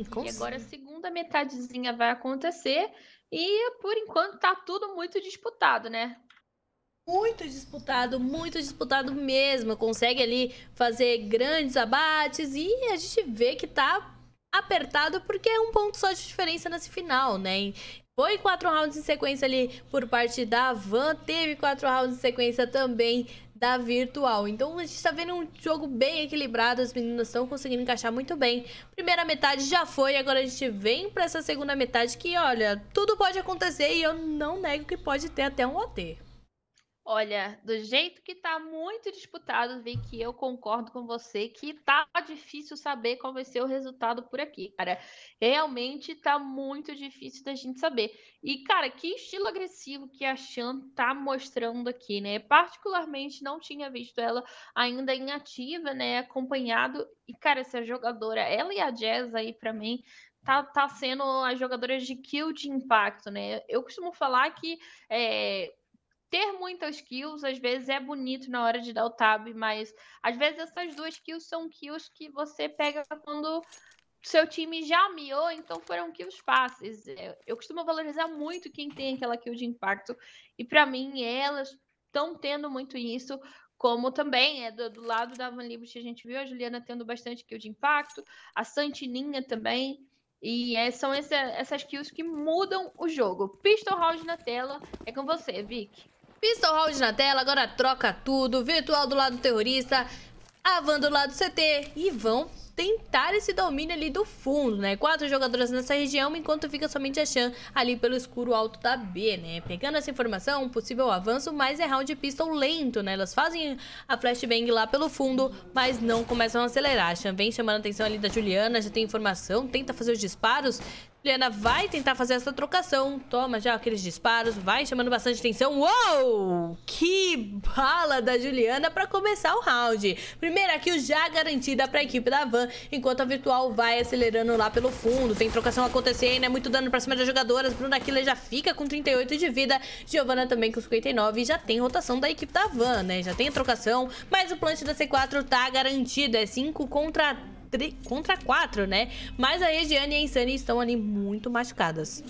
B: E agora a segunda metadezinha vai acontecer e por enquanto tá tudo muito disputado,
A: né? Muito disputado, muito disputado mesmo. Consegue ali fazer grandes abates e a gente vê que tá apertado porque é um ponto só de diferença nesse final, né? Foi quatro rounds em sequência ali por parte da Van, teve quatro rounds em sequência também da virtual. Então a gente tá vendo um jogo bem equilibrado, as meninas estão conseguindo encaixar muito bem. Primeira metade já foi, agora a gente vem para essa segunda metade que, olha, tudo pode acontecer e eu não nego que pode ter até um OT.
B: Olha, do jeito que tá muito disputado, vi que eu concordo com você que tá difícil saber qual vai ser o resultado por aqui, cara. Realmente tá muito difícil da gente saber. E, cara, que estilo agressivo que a Shan tá mostrando aqui, né? Particularmente não tinha visto ela ainda em ativa, né? Acompanhado. E, cara, essa jogadora, ela e a Jazz aí, para mim, tá, tá sendo as jogadoras de kill de impacto, né? Eu costumo falar que. É ter muitas kills, às vezes é bonito na hora de dar o tab, mas às vezes essas duas kills são kills que você pega quando seu time já miou, então foram kills fáceis. É, eu costumo valorizar muito quem tem aquela kill de impacto, e para mim elas estão tendo muito isso, como também é do, do lado da Van que a gente viu a Juliana tendo bastante kill de impacto, a Santininha também. E é, são essa, essas kills que mudam o jogo. Pistol Round na tela é com você,
A: Vic. Pistol Round na tela, agora troca tudo. Virtual do lado terrorista, Avan do lado CT. E vão tentar esse domínio ali do fundo, né? Quatro jogadoras nessa região, enquanto fica somente a Chan ali pelo escuro alto da B, né? Pegando essa informação, um possível avanço, mas é round pistol lento, né? Elas fazem a flashbang lá pelo fundo, mas não começam a acelerar. A Chan vem chamando a atenção ali da Juliana, já tem informação, tenta fazer os disparos, Juliana vai tentar fazer essa trocação. Toma já aqueles disparos, vai chamando bastante atenção. Uou! Que bala da Juliana para começar o round. Primeira kill já garantida para a equipe da Van, enquanto a Virtual vai acelerando lá pelo fundo. Tem trocação acontecendo, é muito dano para cima das jogadoras. Bruna Killer já fica com 38 de vida, Giovanna também com 59 e já tem rotação da equipe da Van, né? Já tem a trocação, mas o plant da C4 tá garantido, é 5 contra 3 contra quatro, né? Mas a Regiane e a Insane estão ali muito machucadas.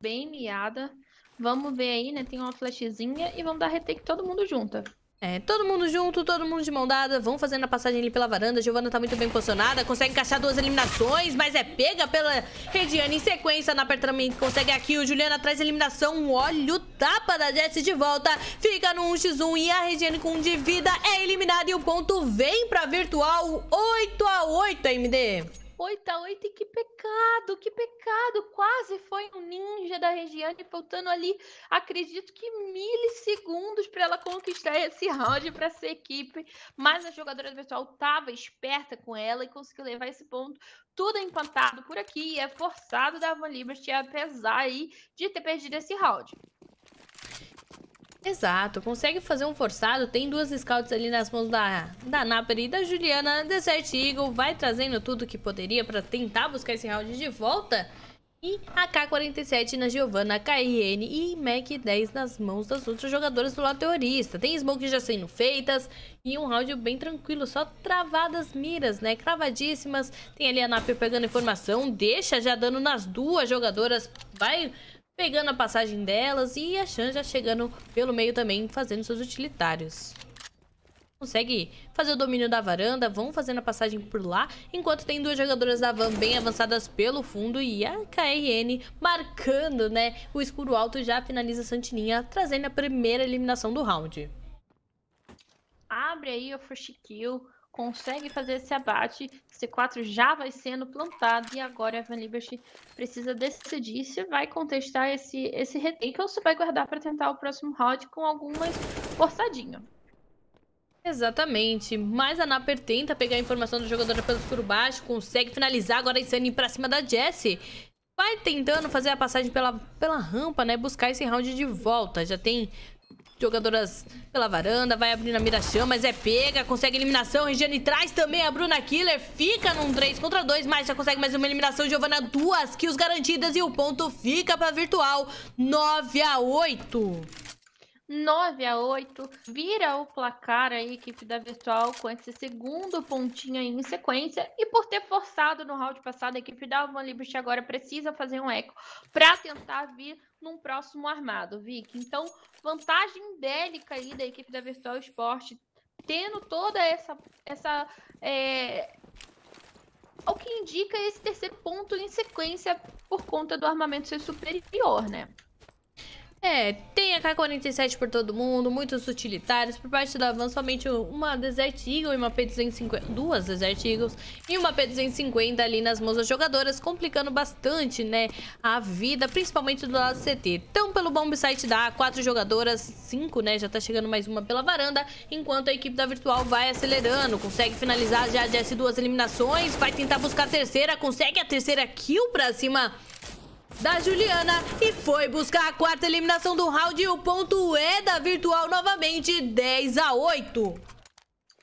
B: Bem miada. Vamos ver aí, né?
A: Tem uma flashzinha e vamos dar retake todo mundo junto. É, todo mundo junto, todo mundo de mão dada. Vão fazendo a passagem ali pela varanda. Giovana tá muito bem posicionada. Consegue encaixar duas eliminações, mas é pega pela Rediane em sequência. Na apertamento, consegue aqui. O Juliana traz eliminação. Olha o tapa da Jesse de volta. Fica no 1x1 e a Rediane com um de vida é eliminada. E o ponto vem pra virtual 8x8, MD.
B: 8 a e que pecado, que pecado. Quase foi um ninja da Regiane, faltando ali, acredito que milissegundos para ela conquistar esse round para essa equipe. Mas a jogadora do pessoal estava esperta com ela e conseguiu levar esse ponto. Tudo empatado por aqui e é forçado da Van Liberty, apesar aí de ter perdido esse round.
A: Exato, consegue fazer um forçado. Tem duas scouts ali nas mãos da, da Napper e da Juliana. Desert Eagle vai trazendo tudo que poderia para tentar buscar esse round de volta. E a K-47 na Giovanna, KRN e MAC-10 nas mãos das outras jogadoras do lado terrorista. Tem smoke já sendo feitas e um round bem tranquilo, só travadas miras, né? Cravadíssimas. Tem ali a Nap pegando informação, deixa já dando nas duas jogadoras. Vai pegando a passagem delas e a Shan já chegando pelo meio também, fazendo seus utilitários. Consegue fazer o domínio da varanda, vão fazendo a passagem por lá, enquanto tem duas jogadoras da van bem avançadas pelo fundo e a KRN marcando, né? O escuro alto já finaliza a Santininha, trazendo a primeira eliminação do round.
B: Abre aí o first kill, consegue fazer esse abate. C4 já vai sendo plantado e agora a Van Liberty precisa decidir se vai contestar esse, esse retake ou se vai guardar para tentar o
A: próximo round com algumas
B: forçadinho.
A: Exatamente, mas a Napper tenta pegar a informação do jogador pelo escuro baixo, consegue finalizar agora a Insane pra cima da Jessie. Vai tentando fazer a passagem pela, pela rampa, né, buscar esse round de volta. Já tem Jogadoras pela varanda, vai abrindo a mira-chão, mas é pega, consegue eliminação. Regiane traz também a Bruna Killer, fica num 3 contra 2, mas já consegue mais uma eliminação. Giovana, duas kills garantidas e o ponto fica pra virtual 9 a 8.
B: 9 a 8 vira o placar aí, equipe da Virtual, com esse segundo pontinho aí em sequência. E por ter forçado no round passado, a equipe da van Libich agora precisa fazer um eco para tentar vir num próximo armado, Vic. Então, vantagem bélica aí da equipe da Virtual Esporte, tendo toda essa. essa é... O que indica esse terceiro ponto em sequência por conta do armamento ser superior, né?
A: É, tem AK-47 por todo mundo, muitos utilitários. Por parte da Van, somente uma Desert Eagle e uma P-250... Duas Desert Eagles e uma P-250 ali nas mãos das jogadoras, complicando bastante, né, a vida, principalmente do lado do CT. Então, pelo bomb site da A4 jogadoras, cinco, né, já tá chegando mais uma pela varanda, enquanto a equipe da Virtual vai acelerando, consegue finalizar já de S2 eliminações, vai tentar buscar a terceira, consegue a terceira kill pra cima da Juliana e foi buscar a quarta eliminação do round e o ponto é da Virtual novamente, 10 a 8.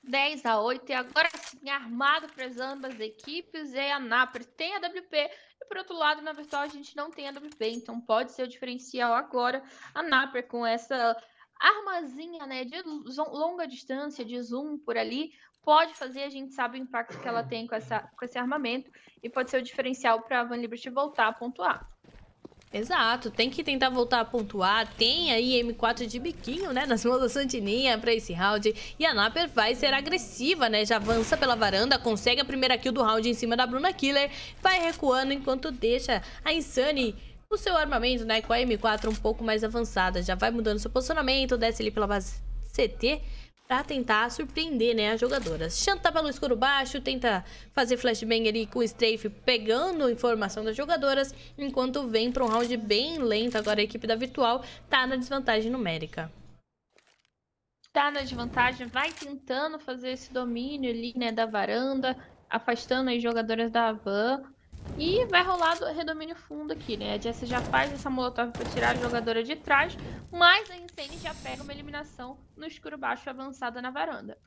A: 10 a
B: 8 e agora sim armado para as ambas equipes e é a Nápoles tem a WP e por outro lado na Virtual a gente não tem a WP, então pode ser o diferencial agora a Nápoles com essa armazinha né, de longa distância, de zoom por ali, pode fazer, a gente sabe o impacto que ela tem com, essa, com esse armamento e pode ser o diferencial para a Van
A: Liberty voltar a pontuar. Exato, tem que tentar voltar a pontuar. Tem aí M4 de biquinho, né, nas mãos da Santininha pra esse round. E a Naper vai ser agressiva, né, já avança pela varanda, consegue a primeira kill do round em cima da Bruna Killer. Vai recuando enquanto deixa a Insane o seu armamento, né, com a M4 um pouco mais avançada. Já vai mudando seu posicionamento, desce ali pela base CT para tentar surpreender, né, as jogadoras. Chanta pelo escuro baixo, tenta fazer flashbang ali com o strafe, pegando informação das jogadoras, enquanto vem para um round bem lento. Agora a equipe da Virtual tá na desvantagem numérica.
B: Tá na desvantagem, vai tentando fazer esse domínio ali, né, da varanda, afastando as jogadoras da van. E vai rolar do redomínio fundo aqui, né? A Jess já faz essa molotov para tirar a jogadora de trás, mas a Insane já pega uma eliminação no escuro baixo avançada na varanda.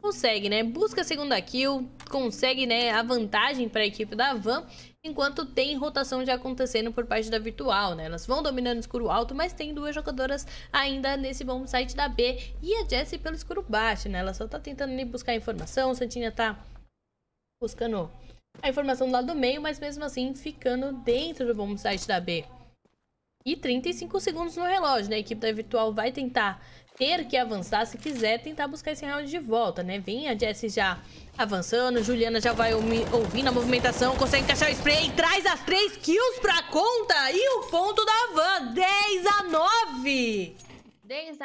A: Consegue, né? Busca a segunda kill, consegue, né, a vantagem para a equipe da Van, enquanto tem rotação já acontecendo por parte da Virtual, né? Elas vão dominando o escuro alto, mas tem duas jogadoras ainda nesse bom site da B e a Jessie pelo escuro baixo, né? Ela só tá tentando ali buscar informação, Santinha tá buscando a informação do lado do meio, mas mesmo assim ficando dentro do bom site da B. E 35 segundos no relógio, né? A equipe da Virtual vai tentar ter que avançar se quiser tentar buscar esse round de volta, né? Vem a Jessie já avançando, Juliana já vai ouvindo a movimentação, consegue encaixar o spray, traz as 3 kills pra conta e o ponto da van, 10 a 9!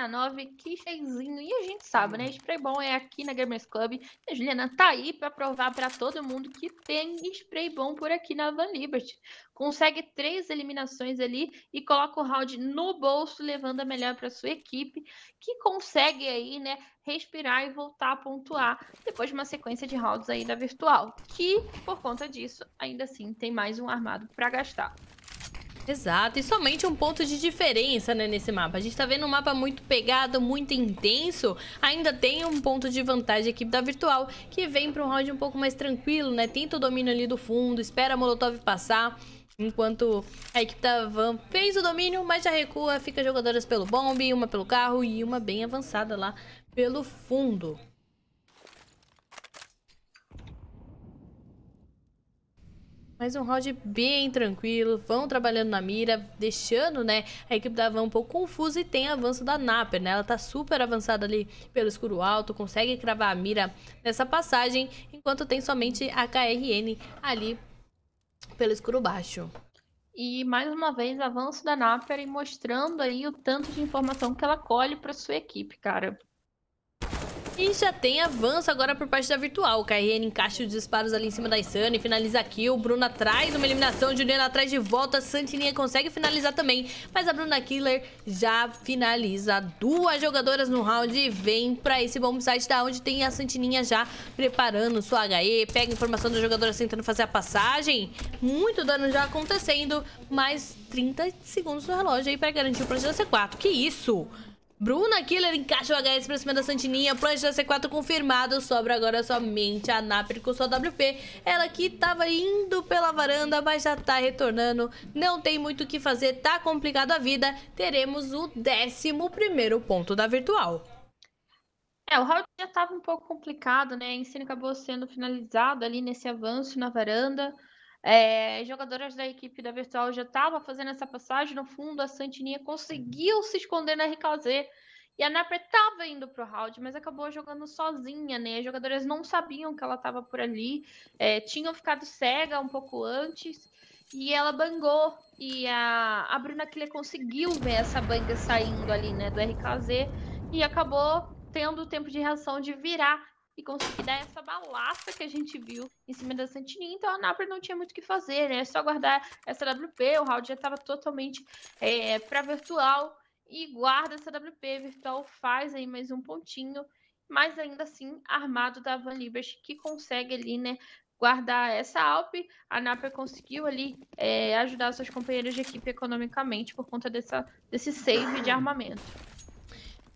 B: 9, que cheizinho. E a gente sabe, né? Hum. Spray bom é aqui na Gamers Club. A Juliana tá aí para provar para todo mundo que tem spray bom por aqui na Van Liberty. Consegue três eliminações ali e coloca o round no bolso, levando a melhor para sua equipe, que consegue aí, né, respirar e voltar a pontuar depois de uma sequência de rounds aí da virtual, que por conta disso ainda assim tem mais um armado para gastar.
A: Exato, e somente um ponto de diferença né, nesse mapa. A gente tá vendo um mapa muito pegado, muito intenso. Ainda tem um ponto de vantagem aqui equipe da Virtual, que vem para um round um pouco mais tranquilo, né? Tenta o domínio ali do fundo, espera a Molotov passar. Enquanto a equipe da Van fez o domínio, mas já recua, fica jogadoras pelo bombe, uma pelo carro e uma bem avançada lá pelo fundo. Mas um round bem tranquilo, vão trabalhando na mira, deixando né, a equipe da Van um pouco confusa e tem avanço da Naper, né? Ela tá super avançada ali pelo escuro alto, consegue cravar a mira nessa passagem, enquanto tem somente a KRN ali pelo escuro baixo. E mais uma vez, avanço da Naper e mostrando aí o tanto de informação que ela colhe para sua equipe, cara. E já tem avanço agora por parte da Virtual. KRN encaixa os disparos ali em cima da Insane, finaliza aqui. O Bruna atrás, uma eliminação. Juliana atrás de volta. Santininha consegue finalizar também. Mas a Bruna Killer já finaliza duas jogadoras no round e vem pra esse bom site da onde tem a Santininha já preparando sua HE. Pega a informação da jogadora tentando fazer a passagem. Muito dano já acontecendo. Mais 30 segundos no relógio aí pra garantir o projeto C4. Que isso! Bruna Killer encaixa o HS pra cima da Santininha. Plant da C4 confirmado. Sobra agora somente a Napri com sua WP. Ela que tava indo pela varanda, mas já tá retornando. Não tem muito o que fazer, tá complicado a vida. Teremos o 11 ponto da virtual. É, o round já tava um pouco complicado, né?
B: A Ensino acabou sendo finalizado ali nesse avanço na varanda. É, jogadoras da equipe da Virtual já estavam fazendo essa passagem. No fundo, a Santininha conseguiu se esconder na RKZ. E a Napra estava indo o round, mas acabou jogando sozinha, né? As jogadoras não sabiam que ela estava por ali, é, tinham ficado cega um pouco antes, e ela bangou. E a, a Bruna Killer conseguiu ver essa banga saindo ali, né, do RKZ, e acabou tendo o tempo de reação de virar e conseguir dar essa balaça que a gente viu em cima da Santininha Então a Napoli não tinha muito o que fazer, né? É só guardar essa WP, o round já estava totalmente é, para virtual e guarda essa WP. Virtual faz aí mais um pontinho, mas ainda assim armado da Van Liberty que consegue ali, né? Guardar essa Alp, a Napoli conseguiu ali é, ajudar suas companheiras de equipe economicamente por conta dessa, desse save de armamento.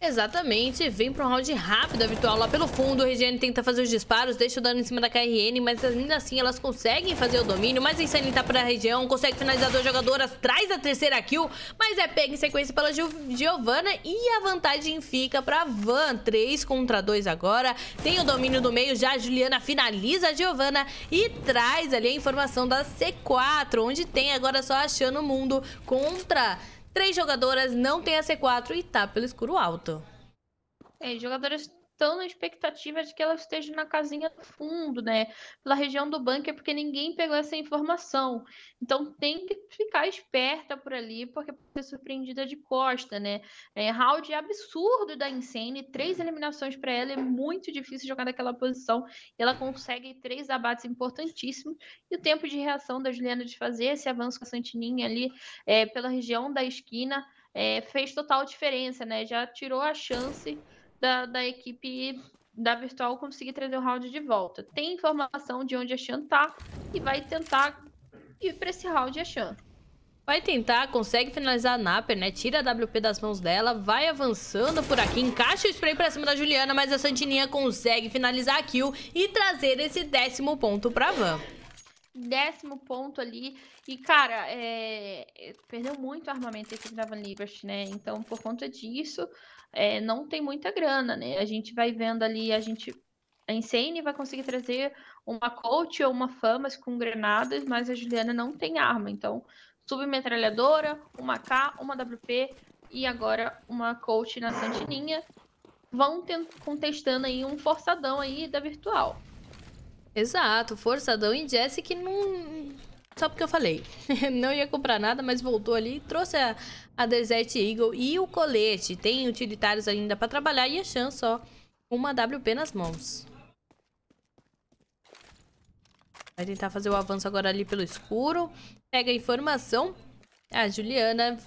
A: Exatamente, vem para um round rápido, a Virtual lá pelo fundo, a Regiane tenta fazer os disparos, deixa o dano em cima da KRN, mas ainda assim elas conseguem fazer o domínio, mas a Insane tá para a região, consegue finalizar duas jogadoras, traz a terceira kill, mas é pega em sequência pela Giovanna e a vantagem fica para Van, 3 contra 2 agora, tem o domínio do meio, já a Juliana finaliza a Giovanna e traz ali a informação da C4, onde tem agora só a Xano Mundo contra... Três jogadoras não têm a C4 e tá pelo escuro alto.
B: Três é, jogadoras estão na expectativa de que ela esteja na casinha do fundo, né? Pela região do bunker, porque ninguém pegou essa informação. Então tem que ficar esperta por ali, porque pode ser surpreendida de costa, né? É, round absurdo da Insane, três eliminações para ela, é muito difícil jogar naquela posição. Ela consegue três abates importantíssimos. E o tempo de reação da Juliana de fazer esse avanço com a Santininha ali é, pela região da esquina. É, fez total diferença, né? Já tirou a chance da, da equipe da Virtual conseguir trazer o round de volta. Tem informação de onde a Shan tá e vai tentar ir para esse round a Shan.
A: Vai tentar, consegue finalizar a Napper, né? Tira a WP das mãos dela, vai avançando por aqui, encaixa o spray pra cima da Juliana, mas a Santininha consegue finalizar a kill e trazer esse décimo ponto pra Van
B: décimo ponto ali. E, cara, é... perdeu muito armamento a equipe da Van Liberty, né? Então, por conta disso, é, não tem muita grana, né? A gente vai vendo ali, a gente. A Insane vai conseguir trazer uma coach ou uma famas com granadas, mas a Juliana não tem arma. Então, submetralhadora, uma K, uma WP e agora uma coach na Santininha vão contestando aí um forçadão aí da virtual.
A: Exato, forçadão e Jesse que não só porque eu falei. Não ia comprar nada, mas voltou ali, trouxe a, a Desert Eagle e o colete. Tem utilitários ainda para trabalhar e a chance, só Uma WP nas mãos. Vai tentar tá fazer o avanço agora ali pelo escuro. Pega a informação. A Juliana,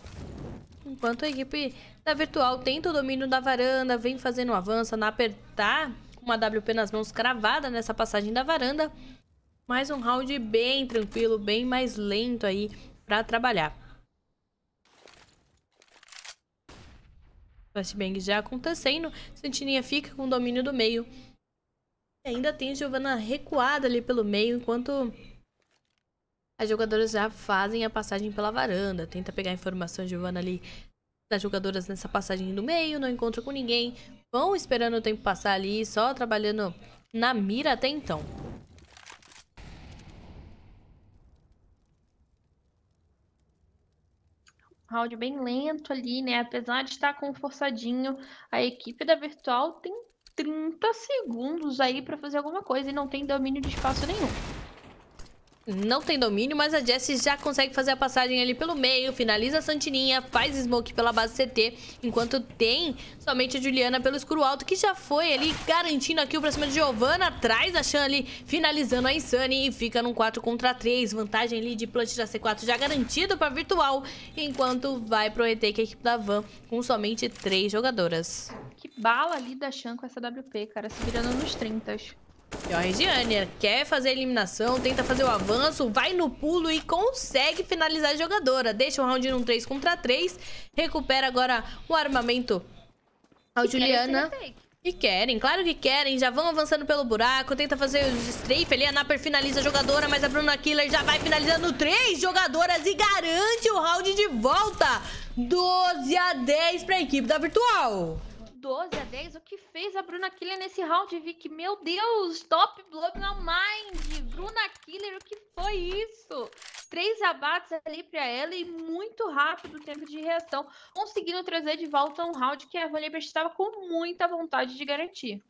A: enquanto a equipe da Virtual tenta o domínio da varanda, vem fazendo um avanço na apertar uma WP nas mãos cravada nessa passagem da varanda mais um round bem tranquilo, bem mais lento aí para trabalhar. Flashbang já acontecendo, Santininha fica com o domínio do meio. E ainda tem Giovanna recuada ali pelo meio, enquanto as jogadoras já fazem a passagem pela varanda. Tenta pegar a informação, Giovanna ali das jogadoras nessa passagem do meio, não encontra com ninguém. Vão esperando o tempo passar ali, só trabalhando na mira até então.
B: round bem lento ali, né? Apesar de estar com forçadinho, a equipe da Virtual tem 30 segundos aí para fazer
A: alguma coisa e não tem domínio de espaço nenhum não tem domínio, mas a Jessie já consegue fazer a passagem ali pelo meio, finaliza a Santininha, faz smoke pela base CT, enquanto tem somente a Juliana pelo escuro alto, que já foi ali garantindo aqui o próximo de Giovanna, atrás a Shan ali, finalizando a Insane e fica num 4 contra 3, vantagem ali de plant da C4 já garantido pra virtual, enquanto vai pro retake a equipe da Van, com somente 3 jogadoras. Que bala ali da Shan com essa WP, cara, se virando nos 30. E ó, a Regiane quer fazer a eliminação, tenta fazer o avanço, vai no pulo e consegue finalizar a jogadora. Deixa o round num 3 contra 3, recupera agora o armamento ao Juliana. E querem, claro que querem, já vão avançando pelo buraco, tenta fazer o strafe ali, a Napper finaliza a jogadora, mas a Bruna Killer já vai finalizando três jogadoras e garante o round de volta. 12 a 10 para a equipe da Virtual.
B: 12 a 10, o que fez a Bruna Killer nesse round, Vic? Meu Deus, top blow na mind! Bruna Killer, o que foi isso? Três abates ali para ela e muito rápido o tempo de reação, conseguindo trazer de volta um round que a Volibear estava com muita vontade de garantir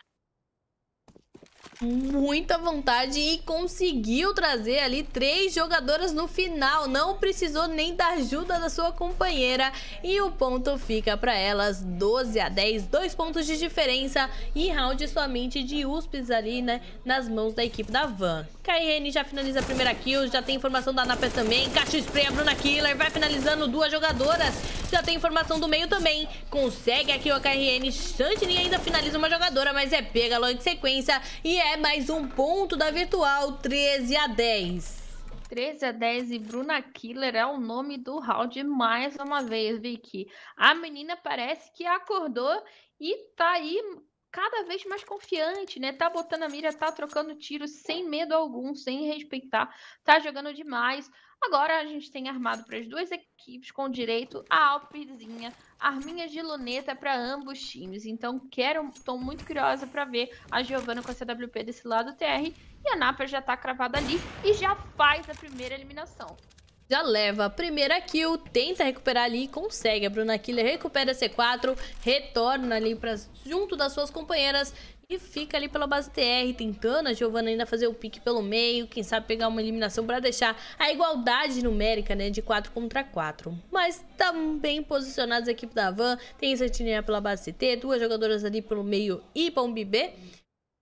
A: muita vontade e conseguiu trazer ali três jogadoras no final. Não precisou nem da ajuda da sua companheira e o ponto fica para elas 12 a 10, dois pontos de diferença e round somente de USPs ali, né, nas mãos da equipe da Van. KRN já finaliza a primeira kill, já tem informação da Napes também, cacho Spray, a Bruna Killer, vai finalizando duas jogadoras, já tem informação do meio também, consegue aqui o KRN, Chantini ainda finaliza uma jogadora, mas é pega logo em sequência e e é mais um ponto da virtual, 13 a 10. 13 a 10 e Bruna
B: Killer é o nome do round mais uma vez, Vicky. A menina parece que acordou e tá aí cada vez mais confiante, né? Tá botando a mira, tá trocando tiro sem medo algum, sem respeitar, tá jogando demais. Agora a gente tem armado para as duas equipes com direito a Alpezinha, arminhas de luneta para ambos times. Então, quero, estou muito curiosa para ver a Giovana com a CWP desse lado TR e a Napa já tá cravada ali e já faz a primeira eliminação
A: já leva a primeira kill, tenta recuperar ali e consegue. A Bruna Killer recupera C4, retorna ali pra, junto das suas companheiras e fica ali pela base TR, tentando a Giovanna ainda fazer o pique pelo meio, quem sabe pegar uma eliminação para deixar a igualdade numérica, né, de 4 contra 4. Mas também posicionadas a equipe da Van, tem Santineira pela base CT, duas jogadoras ali pelo meio e Pombi B.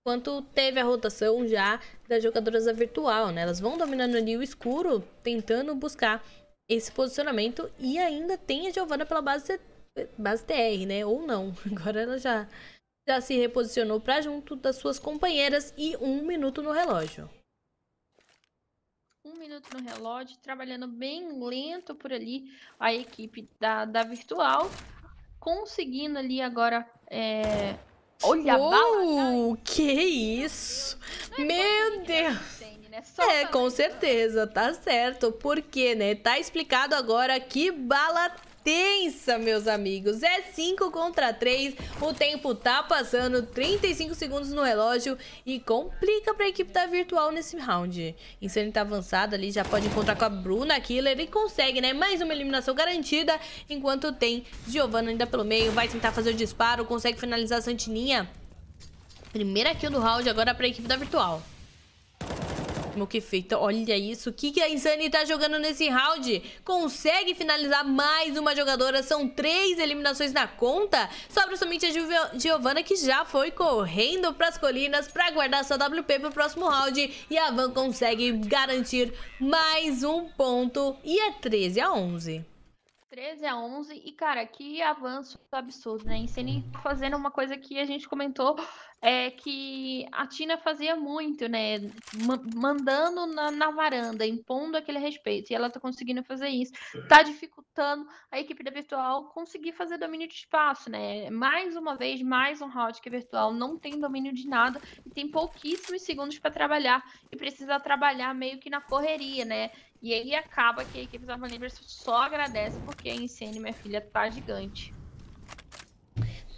A: Quanto teve a rotação já das jogadoras da virtual, né? Elas vão dominando ali o escuro, tentando buscar esse posicionamento. E ainda tem a Giovana pela base, base TR, né? Ou não. Agora ela já, já se reposicionou para junto das suas companheiras e um minuto no relógio.
B: Um minuto no relógio, trabalhando bem lento por ali a equipe da, da virtual. Conseguindo
A: ali agora é, Olha Uou, é né, é é, bala, que isso! É Meu Deus! É, com certeza, tá certo. Porque, né? Tá explicado agora que bala tensa, meus amigos. É 5 contra 3. O tempo tá passando, 35 segundos no relógio e complica pra equipe da Virtual nesse round. Insane tá avançado ali, já pode encontrar com a Bruna Killer e consegue, né? Mais uma eliminação garantida, enquanto tem Giovanna ainda pelo meio, vai tentar fazer o disparo, consegue finalizar a Santininha. Primeira kill do round agora pra equipe da Virtual. Ótimo, que é feita. Olha isso. O que, que a Insane tá jogando nesse round? Consegue finalizar mais uma jogadora. São três eliminações na conta. Sobra somente a Giovana, que já foi correndo pras colinas pra guardar sua WP pro próximo round. E a Van consegue garantir mais um ponto. E é 13 a 11.
B: 13 a 11 e cara, que avanço absurdo, né? Insigne fazendo uma coisa que a gente comentou é que a Tina fazia muito, né? Mandando na, na varanda, impondo aquele respeito. E ela tá conseguindo fazer isso. Tá dificultando a equipe da Virtual conseguir fazer domínio de espaço, né? Mais uma vez, mais um round que a Virtual não tem domínio de nada e tem pouquíssimos segundos para trabalhar e precisa trabalhar meio que na correria, né? E aí acaba que a equipe da Armanivers só agradece porque a Incêndio, minha filha, tá gigante.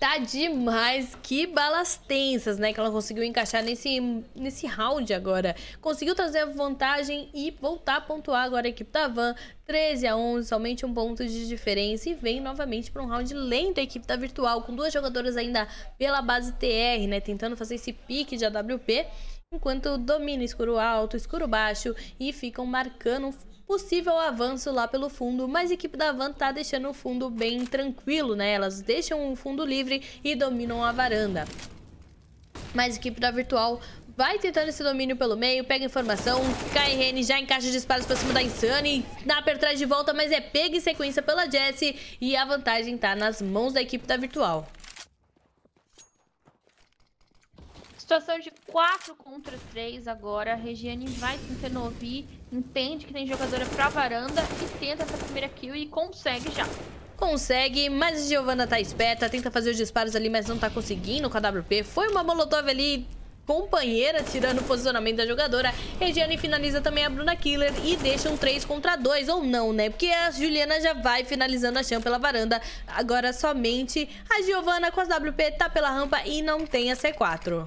A: Tá demais, que balas tensas, né? Que ela conseguiu encaixar nesse, nesse round agora. Conseguiu trazer a vantagem e voltar a pontuar agora a equipe da Van. 13 a 11, somente um ponto de diferença. E vem novamente para um round lento a equipe da Virtual, com duas jogadoras ainda pela base TR, né? Tentando fazer esse pique de AWP enquanto domina escuro alto, escuro baixo e ficam marcando possível avanço lá pelo fundo, mas a equipe da Van tá deixando o fundo bem tranquilo, né? Elas deixam o fundo livre e dominam a varanda. Mas a equipe da Virtual vai tentando esse domínio pelo meio, pega informação, KRN já encaixa disparos pra cima da Insane, dá pra trás de volta, mas é pega em sequência pela Jessie e a vantagem tá nas mãos da equipe da Virtual. Situação de 4
B: contra 3 agora. A Regiane vai o ouvir, entende que tem jogadora pra varanda e tenta essa primeira kill e consegue já.
A: Consegue, mas Giovanna tá esperta, tenta fazer os disparos ali, mas não tá conseguindo com a WP. Foi uma molotov ali companheira tirando o posicionamento da jogadora. Regiane finaliza também a Bruna Killer e deixa um 3 contra 2, ou não, né? Porque a Juliana já vai finalizando a chão pela varanda. Agora somente a Giovana com as WP tá pela rampa e não tem a C4.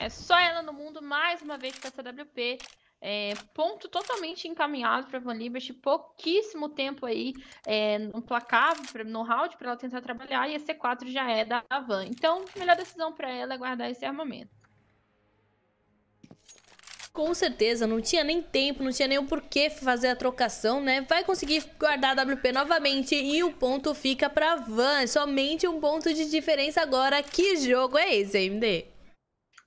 A: É
B: só ela no mundo, mais uma vez para a CWP. É, ponto totalmente encaminhado para Van Liberty, pouquíssimo tempo aí é, no placar, no round, para ela tentar trabalhar, e a C4 já é da Van. Então, melhor decisão para ela é guardar esse armamento.
A: Com certeza, não tinha nem tempo, não tinha nem o porquê fazer a trocação, né? Vai conseguir guardar a WP novamente e o ponto fica pra Van. É somente um ponto de diferença agora. Que jogo é esse, MD?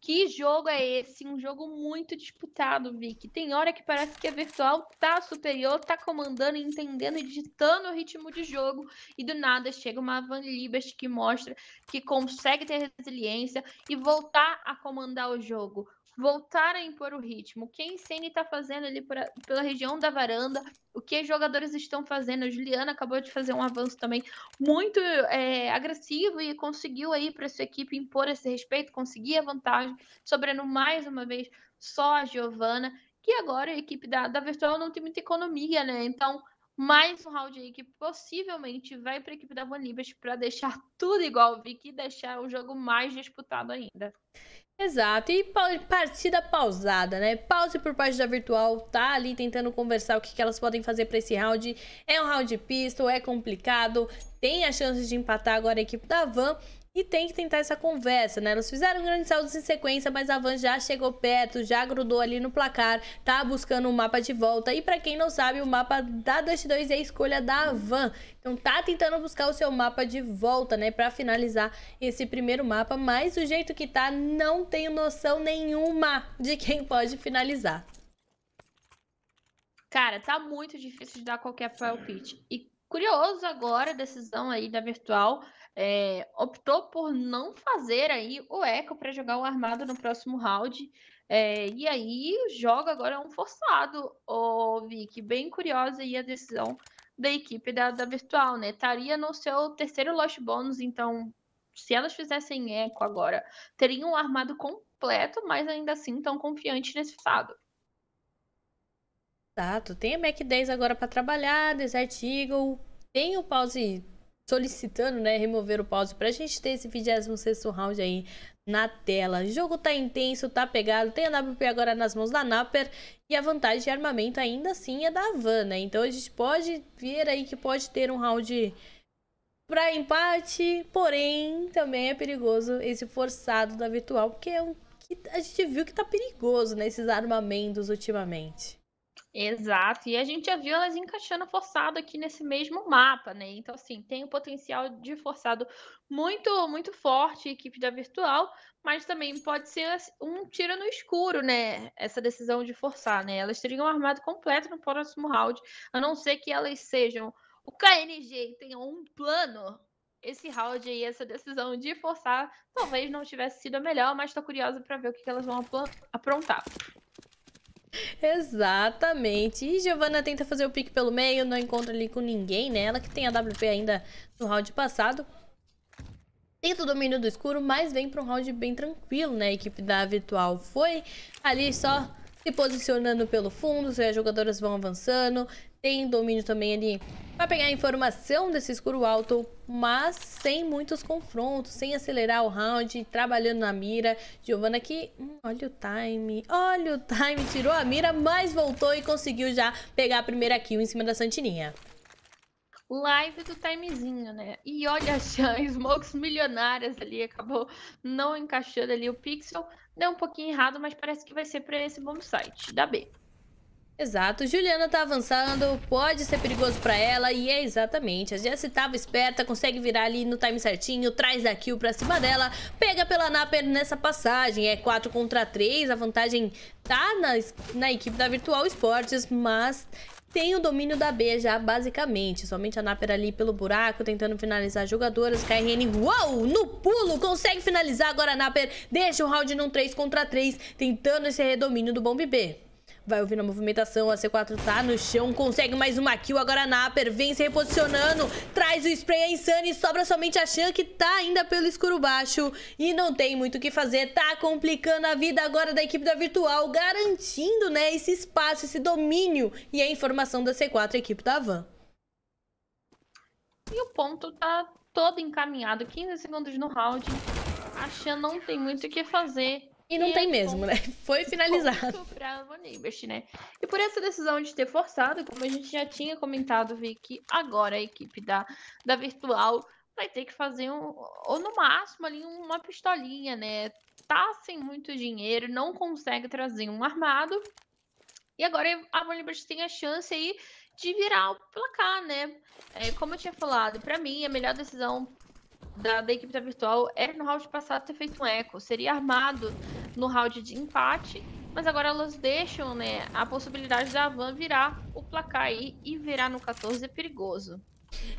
B: Que jogo é esse? Um jogo muito disputado, Vic. Tem hora que parece que a virtual tá superior, tá comandando, entendendo e digitando o ritmo de jogo. E do nada chega uma Van Libest que mostra que consegue ter resiliência e voltar a comandar o jogo voltar a impor o ritmo. O que a Insane está fazendo ali pela região da varanda, o que os jogadores estão fazendo. A Juliana acabou de fazer um avanço também muito é, agressivo e conseguiu aí para sua equipe impor esse respeito, conseguir a vantagem, sobrando mais uma vez só a Giovana, que agora a equipe da, da Virtual não tem muita economia, né? Então, mais um round aí que possivelmente vai para a equipe da Van para deixar tudo igual, Vicky, e deixar o jogo mais disputado ainda.
A: Exato, e partida pausada, né? Pause por parte da Virtual, tá ali tentando conversar o que, que elas podem fazer para esse round. É um round pistol, é complicado, tem a chance de empatar agora a equipe da Van. E tem que tentar essa conversa, né? Elas fizeram grandes saldos em sequência, mas a Van já chegou perto, já grudou ali no placar, tá buscando o um mapa de volta. E para quem não sabe, o mapa da Dust 2 é a escolha da Van. Então tá tentando buscar o seu mapa de volta, né? Pra finalizar esse primeiro mapa, mas do jeito que tá, não tenho noção nenhuma de quem pode finalizar. Cara,
B: tá muito difícil de dar qualquer palpite. E Curioso agora a decisão aí da Virtual, é, optou por não fazer aí o Echo para jogar o armado no próximo round. É, e aí o jogo agora é um forçado, ô Vicky Bem curiosa aí a decisão da equipe da, da Virtual, né? Estaria no seu terceiro Lost Bônus, então se elas fizessem Echo agora, teriam um armado completo, mas ainda assim tão confiante nesse fado.
A: Exato. Tem a Mac 10 agora para trabalhar, Desert Eagle. Tem o pause solicitando, né, remover o pause pra gente ter esse 26 round aí na tela. O jogo tá intenso, tá pegado, tem a WP agora nas mãos da Napper e a vantagem de armamento ainda assim é da Havan, né? Então a gente pode ver aí que pode ter um round pra empate, porém também é perigoso esse forçado da Virtual, porque é um que a gente viu que tá perigoso, né, esses armamentos ultimamente. Exato, e a gente
B: já viu elas encaixando forçado aqui nesse mesmo mapa, né? Então, assim, tem um potencial de forçado muito, muito forte, equipe da virtual, mas também pode ser assim, um tiro no escuro, né? Essa decisão de forçar, né? Elas teriam um armado completo no próximo round, a não ser que elas sejam o KNG e tenham um plano. Esse round aí, essa decisão de forçar, talvez não tivesse sido a melhor, mas estou curiosa para ver o que elas vão aprontar.
A: Exatamente. E Giovanna tenta fazer o pique pelo meio, não encontra ali com ninguém, né? Ela que tem a WP ainda no round passado. Tenta o domínio do escuro, mas vem para um round bem tranquilo, né? A equipe da Virtual foi ali só se posicionando pelo fundo, as jogadoras vão avançando, tem domínio também ali para pegar a informação desse escuro alto, mas sem muitos confrontos, sem acelerar o round, trabalhando na mira. Giovana aqui, hum, olha o time, olha o time, tirou a mira, mas voltou e conseguiu já pegar a primeira kill em cima da Santininha.
B: Live do timezinho, né? E olha a Chan, smokes milionárias ali, acabou não encaixando ali o pixel. Deu um pouquinho errado, mas parece que vai ser para esse bom site da B.
A: Exato, Juliana tá avançando, pode ser perigoso pra ela e é exatamente. A Jessie tava esperta, consegue virar ali no time certinho, traz a kill pra cima dela, pega pela Napper nessa passagem. É 4 contra 3, a vantagem tá na, na equipe da Virtual Esportes, mas tem o domínio da B já, basicamente. Somente a Napper ali pelo buraco, tentando finalizar jogadoras. KRN, uau, no pulo, consegue finalizar agora a Napper. Deixa o round num 3 contra 3, tentando esse redomínio do Bomb B. Vai ouvindo a movimentação, a C4 tá no chão, consegue mais uma kill, agora na Aper, vem se reposicionando, traz o spray, a é Insane, sobra somente a Shan que tá ainda pelo escuro baixo e não tem muito o que fazer, tá complicando a vida agora da equipe da Virtual, garantindo, né, esse espaço, esse domínio e a informação da C4, a equipe da Van. E o ponto tá todo
B: encaminhado, 15 segundos no round, a Shan não tem muito o que fazer, e não e tem é mesmo, né? Foi finalizado. Para Vonibest, né? E por essa decisão de ter forçado, como a gente já tinha comentado, vi que agora a equipe da, da Virtual vai ter que fazer um, ou no máximo ali uma pistolinha, né? Tá sem muito dinheiro, não consegue trazer um armado. E agora a Vonibest tem a chance aí de virar o placar, né? É, como eu tinha falado, para mim a melhor decisão da, da equipe da virtual era é no round passado ter feito um eco. Seria armado no round de empate, mas agora elas deixam né, a possibilidade da Van virar o placar aí e virar no 14 é perigoso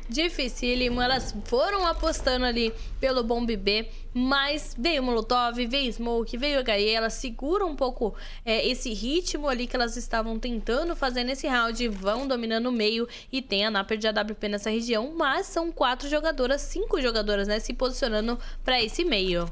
A: dificílimo. Elas foram apostando ali pelo Bomb B, mas veio Molotov, veio Smoke, veio HE. Elas seguram um pouco é, esse ritmo ali que elas estavam tentando fazer nesse round. Vão dominando o meio e tem a Naper de AWP nessa região, mas são quatro jogadoras, cinco jogadoras, né, se posicionando para esse meio.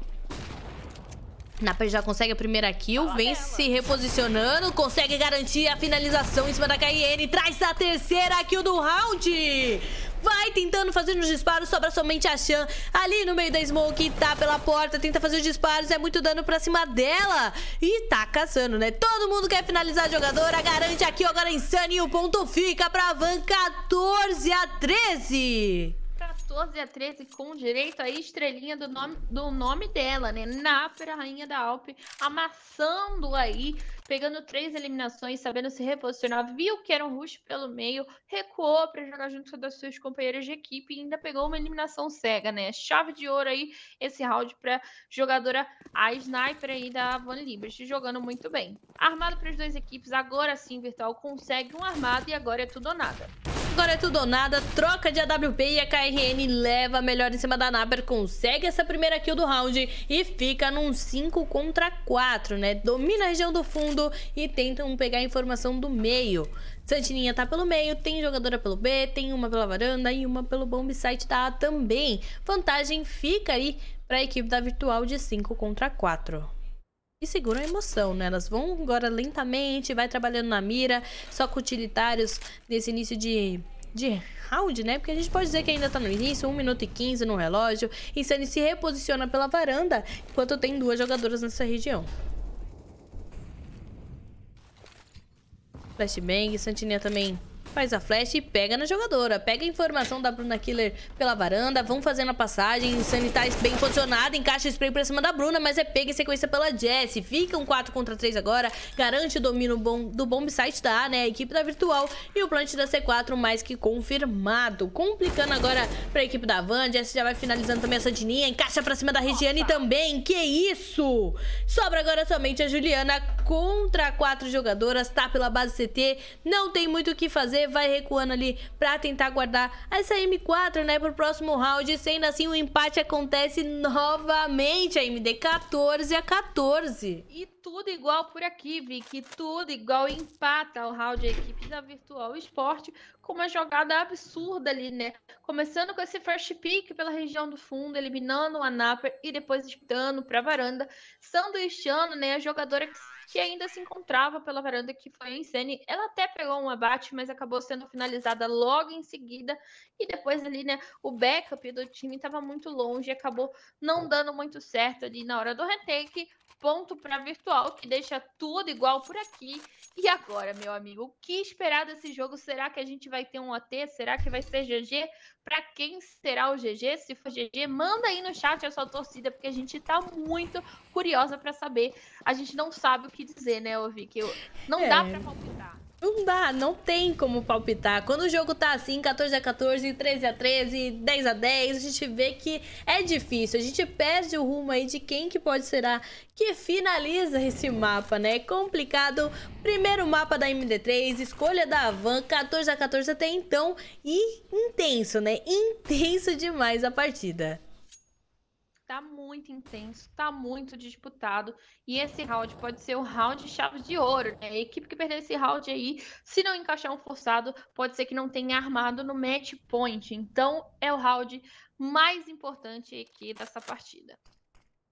A: Napa já consegue a primeira kill, vem se reposicionando, consegue garantir a finalização em cima da KN, traz a terceira kill do round. Vai tentando fazer os disparos, sobra somente a Shan ali no meio da Smoke, tá pela porta, tenta fazer os disparos, é muito dano pra cima dela. E tá caçando, né? Todo mundo quer finalizar a jogadora, garante aqui agora Insane e o ponto fica pra Van 14 a 13.
B: 14 a 13 com direito à estrelinha do nome, do nome dela, né? Náfera, rainha da Alpe, amassando aí, pegando três eliminações, sabendo se reposicionar, viu que era um rush pelo meio, recuou para jogar junto com as suas companheiras de equipe e ainda pegou uma eliminação cega, né? Chave de ouro aí esse round para jogadora a sniper aí da Van Libres, jogando muito bem. Armado para as duas equipes, agora sim, Virtual consegue um armado e agora é tudo ou nada
A: agora é tudo ou nada, troca de AWP e a KRN leva melhor em cima da Naber, consegue essa primeira kill do round e fica num 5 contra 4, né? Domina a região do fundo e tentam pegar a informação do meio. Santininha tá pelo meio, tem jogadora pelo B, tem uma pela varanda e uma pelo bomb site da A também. Vantagem fica aí para a equipe da Virtual de 5 contra 4 e seguram a emoção, né? Elas vão agora lentamente, vai trabalhando na mira, só com utilitários nesse início de de round, né? Porque a gente pode dizer que ainda tá no início, 1 minuto e 15 no relógio. Insane se reposiciona pela varanda, enquanto tem duas jogadoras nessa região. Flashbang, Santininha também faz a flash e pega na jogadora. Pega a informação da Bruna Killer pela varanda, vão fazendo a passagem, Sanitar bem posicionada, encaixa o spray pra cima da Bruna, mas é pega em sequência pela Jessie. Fica um 4 contra 3 agora, garante o domínio bom, do bomb site da né? A equipe da Virtual e o plant da C4 mais que confirmado. Complicando agora pra equipe da Van, Jessie já vai finalizando também essa dininha, encaixa pra cima da Regiane também, que isso! Sobra agora somente a Juliana contra quatro jogadoras, tá pela base CT, não tem muito o que fazer, vai recuando ali pra tentar guardar essa M4, né, pro próximo round. Sendo assim, o empate acontece novamente, a MD 14 a 14. E tudo
B: igual por aqui, Vicky, tudo igual, empata o round a equipe da Virtual Esporte com uma jogada absurda ali, né? Começando com esse first pick pela região do fundo, eliminando o Anapper e depois disputando pra varanda, sanduichando, né, a jogadora que que ainda se encontrava pela varanda que foi a cena. Ela até pegou um abate, mas acabou sendo finalizada logo em seguida. E depois ali, né, o backup do time estava muito longe e acabou não dando muito certo ali na hora do retake. Ponto para virtual, que deixa tudo igual por aqui. E agora, meu amigo, o que esperar desse jogo? Será que a gente vai ter um AT? Será que vai ser GG? para quem será o GG. Se for GG, manda aí no chat a sua torcida, porque a gente tá muito curiosa para saber. A gente não sabe o que dizer, né, Ovi? Que não é. dá para
A: palpitar. Não dá, não tem como palpitar. Quando o jogo tá assim, 14 a 14, 13 a 13, 10 a 10, a gente vê que é difícil. A gente perde o rumo aí de quem que pode a que finaliza esse mapa, né? É complicado. Primeiro mapa da MD3, escolha da Avan, 14 a 14 até então e intenso, né? Intenso demais a partida.
B: Tá muito intenso, tá muito disputado. E esse round pode ser o round de de ouro, né? A equipe que perder esse round aí, se não encaixar um forçado, pode ser que não tenha armado no match point. Então, é o round mais importante aqui dessa partida.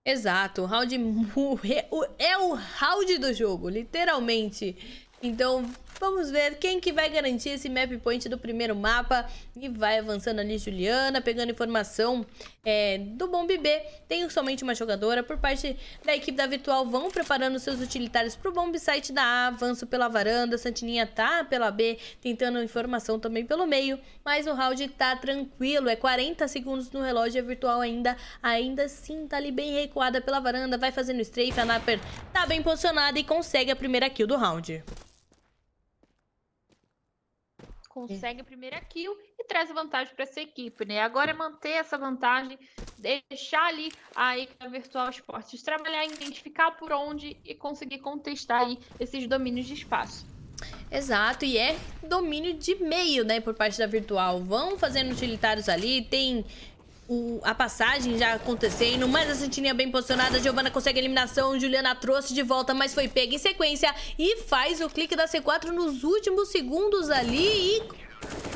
A: Exato, o round é, é o round do jogo, literalmente. Então, Vamos ver quem que vai garantir esse map point do primeiro mapa. E vai avançando ali Juliana, pegando informação é, do Bomb B. Tem somente uma jogadora. Por parte da equipe da Virtual, vão preparando seus utilitários para o Bomb Site da A. Avanço pela varanda, Santininha tá pela B, tentando informação também pelo meio. Mas o round tá tranquilo, é 40 segundos no relógio, a Virtual ainda, ainda sim tá ali bem recuada pela varanda. Vai fazendo strafe, a Napper tá bem posicionada e consegue a primeira kill do round.
B: É. consegue a primeira kill e traz vantagem para essa equipe, né? Agora é manter essa vantagem, deixar ali aí a Virtual Esportes trabalhar, identificar por onde e conseguir
A: contestar aí esses domínios de espaço. Exato, e é domínio de meio, né, por parte da Virtual. Vão fazendo utilitários ali, tem o, a passagem já acontecendo, mas a Santininha é bem posicionada, Giovana consegue a eliminação, Juliana trouxe de volta, mas foi pega em sequência e faz o clique da C4 nos últimos segundos ali e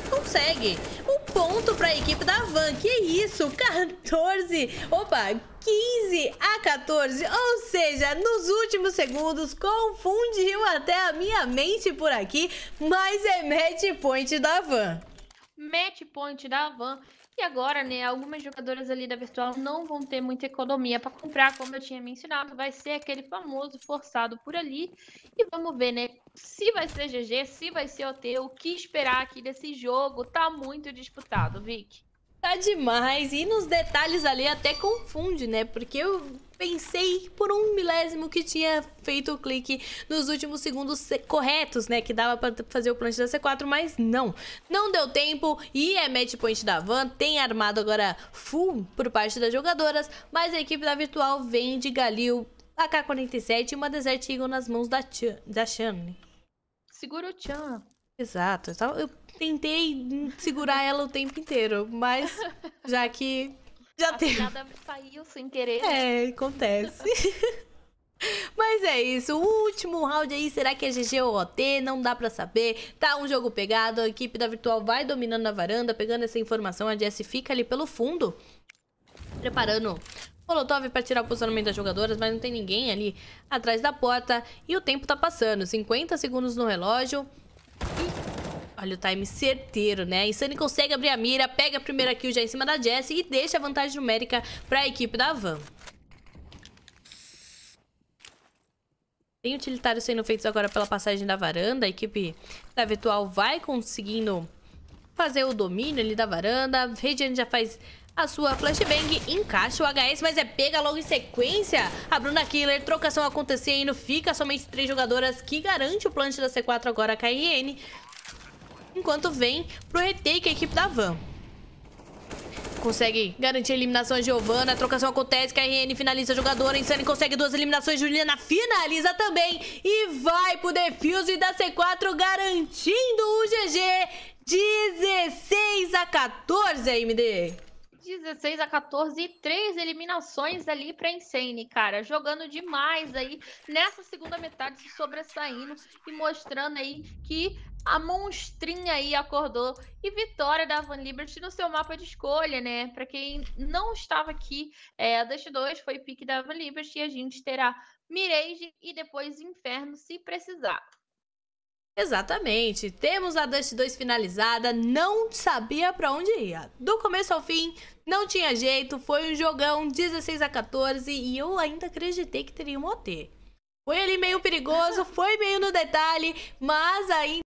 A: consegue um ponto para a equipe da Van. Que isso, 14, opa, 15 a 14, ou seja, nos últimos segundos, confundiu até a minha mente por aqui, mas é match point da Van.
B: Match point da Van e agora, né, algumas jogadoras ali da virtual não vão ter muita economia para comprar, como eu tinha mencionado, vai ser aquele famoso forçado por ali. E vamos ver, né, se vai ser GG, se vai ser OT, o que esperar aqui
A: desse jogo. Tá muito
B: disputado, Vic.
A: Tá demais. E nos detalhes ali até confunde, né? Porque eu pensei por um milésimo que tinha feito o clique nos últimos segundos corretos, né? Que dava para fazer o plant da C4, mas não. Não deu tempo e é match point da Van. Tem armado agora full por parte das jogadoras, mas a equipe da Virtual vem de Galil, AK-47 e uma Desert Eagle nas mãos da, Chan, da Shan. Segura o Chan. Exato. Eu tentei segurar ela o tempo inteiro, mas já que já a teve.
B: saiu sem querer. Né? É,
A: acontece. Mas é isso, o último round aí, será que é GG ou OT? Não dá pra saber, tá um jogo pegado, a equipe da Virtual vai dominando a varanda, pegando essa informação, a Jess fica ali pelo fundo, preparando Molotov para tirar o posicionamento das jogadoras, mas não tem ninguém ali atrás da porta. E o tempo tá passando, 50 segundos no relógio. Olha o time certeiro, né? Insane consegue abrir a mira, pega a primeira kill já em cima da Jessie e deixa a vantagem numérica para a equipe da Van. Tem utilitários sendo feitos agora pela passagem da varanda. A equipe da Virtual vai conseguindo fazer o domínio ali da varanda. Radiant já faz a sua flashbang, encaixa o HS, mas é pega logo em sequência. A Bruna Killer, trocação acontecendo, fica somente três jogadoras que garante o plant da C4 agora a KRN enquanto vem pro retake é a equipe da Van. Consegue garantir a eliminação a Giovana. A trocação acontece. KRN finaliza a jogadora. Insane consegue duas eliminações. Juliana finaliza também. E vai pro defuse da C4 garantindo o GG. 16 a 14, AMD. 16 a 14 e
B: três eliminações ali para Insane, cara. Jogando demais aí nessa segunda metade, se sobressaindo e mostrando aí que a monstrinha aí acordou e vitória da Van Liberty no seu mapa de escolha, né? Para quem não estava aqui, é, a Dust 2 foi pique da Van Liberty e a gente terá Mirage e depois Inferno se precisar.
A: Exatamente. Temos a Dust 2 finalizada, não sabia para onde ia. Do começo ao fim, não tinha jeito, foi um jogão 16 a 14 e eu ainda acreditei que teria um OT. Foi ali meio perigoso, foi meio no detalhe, mas ainda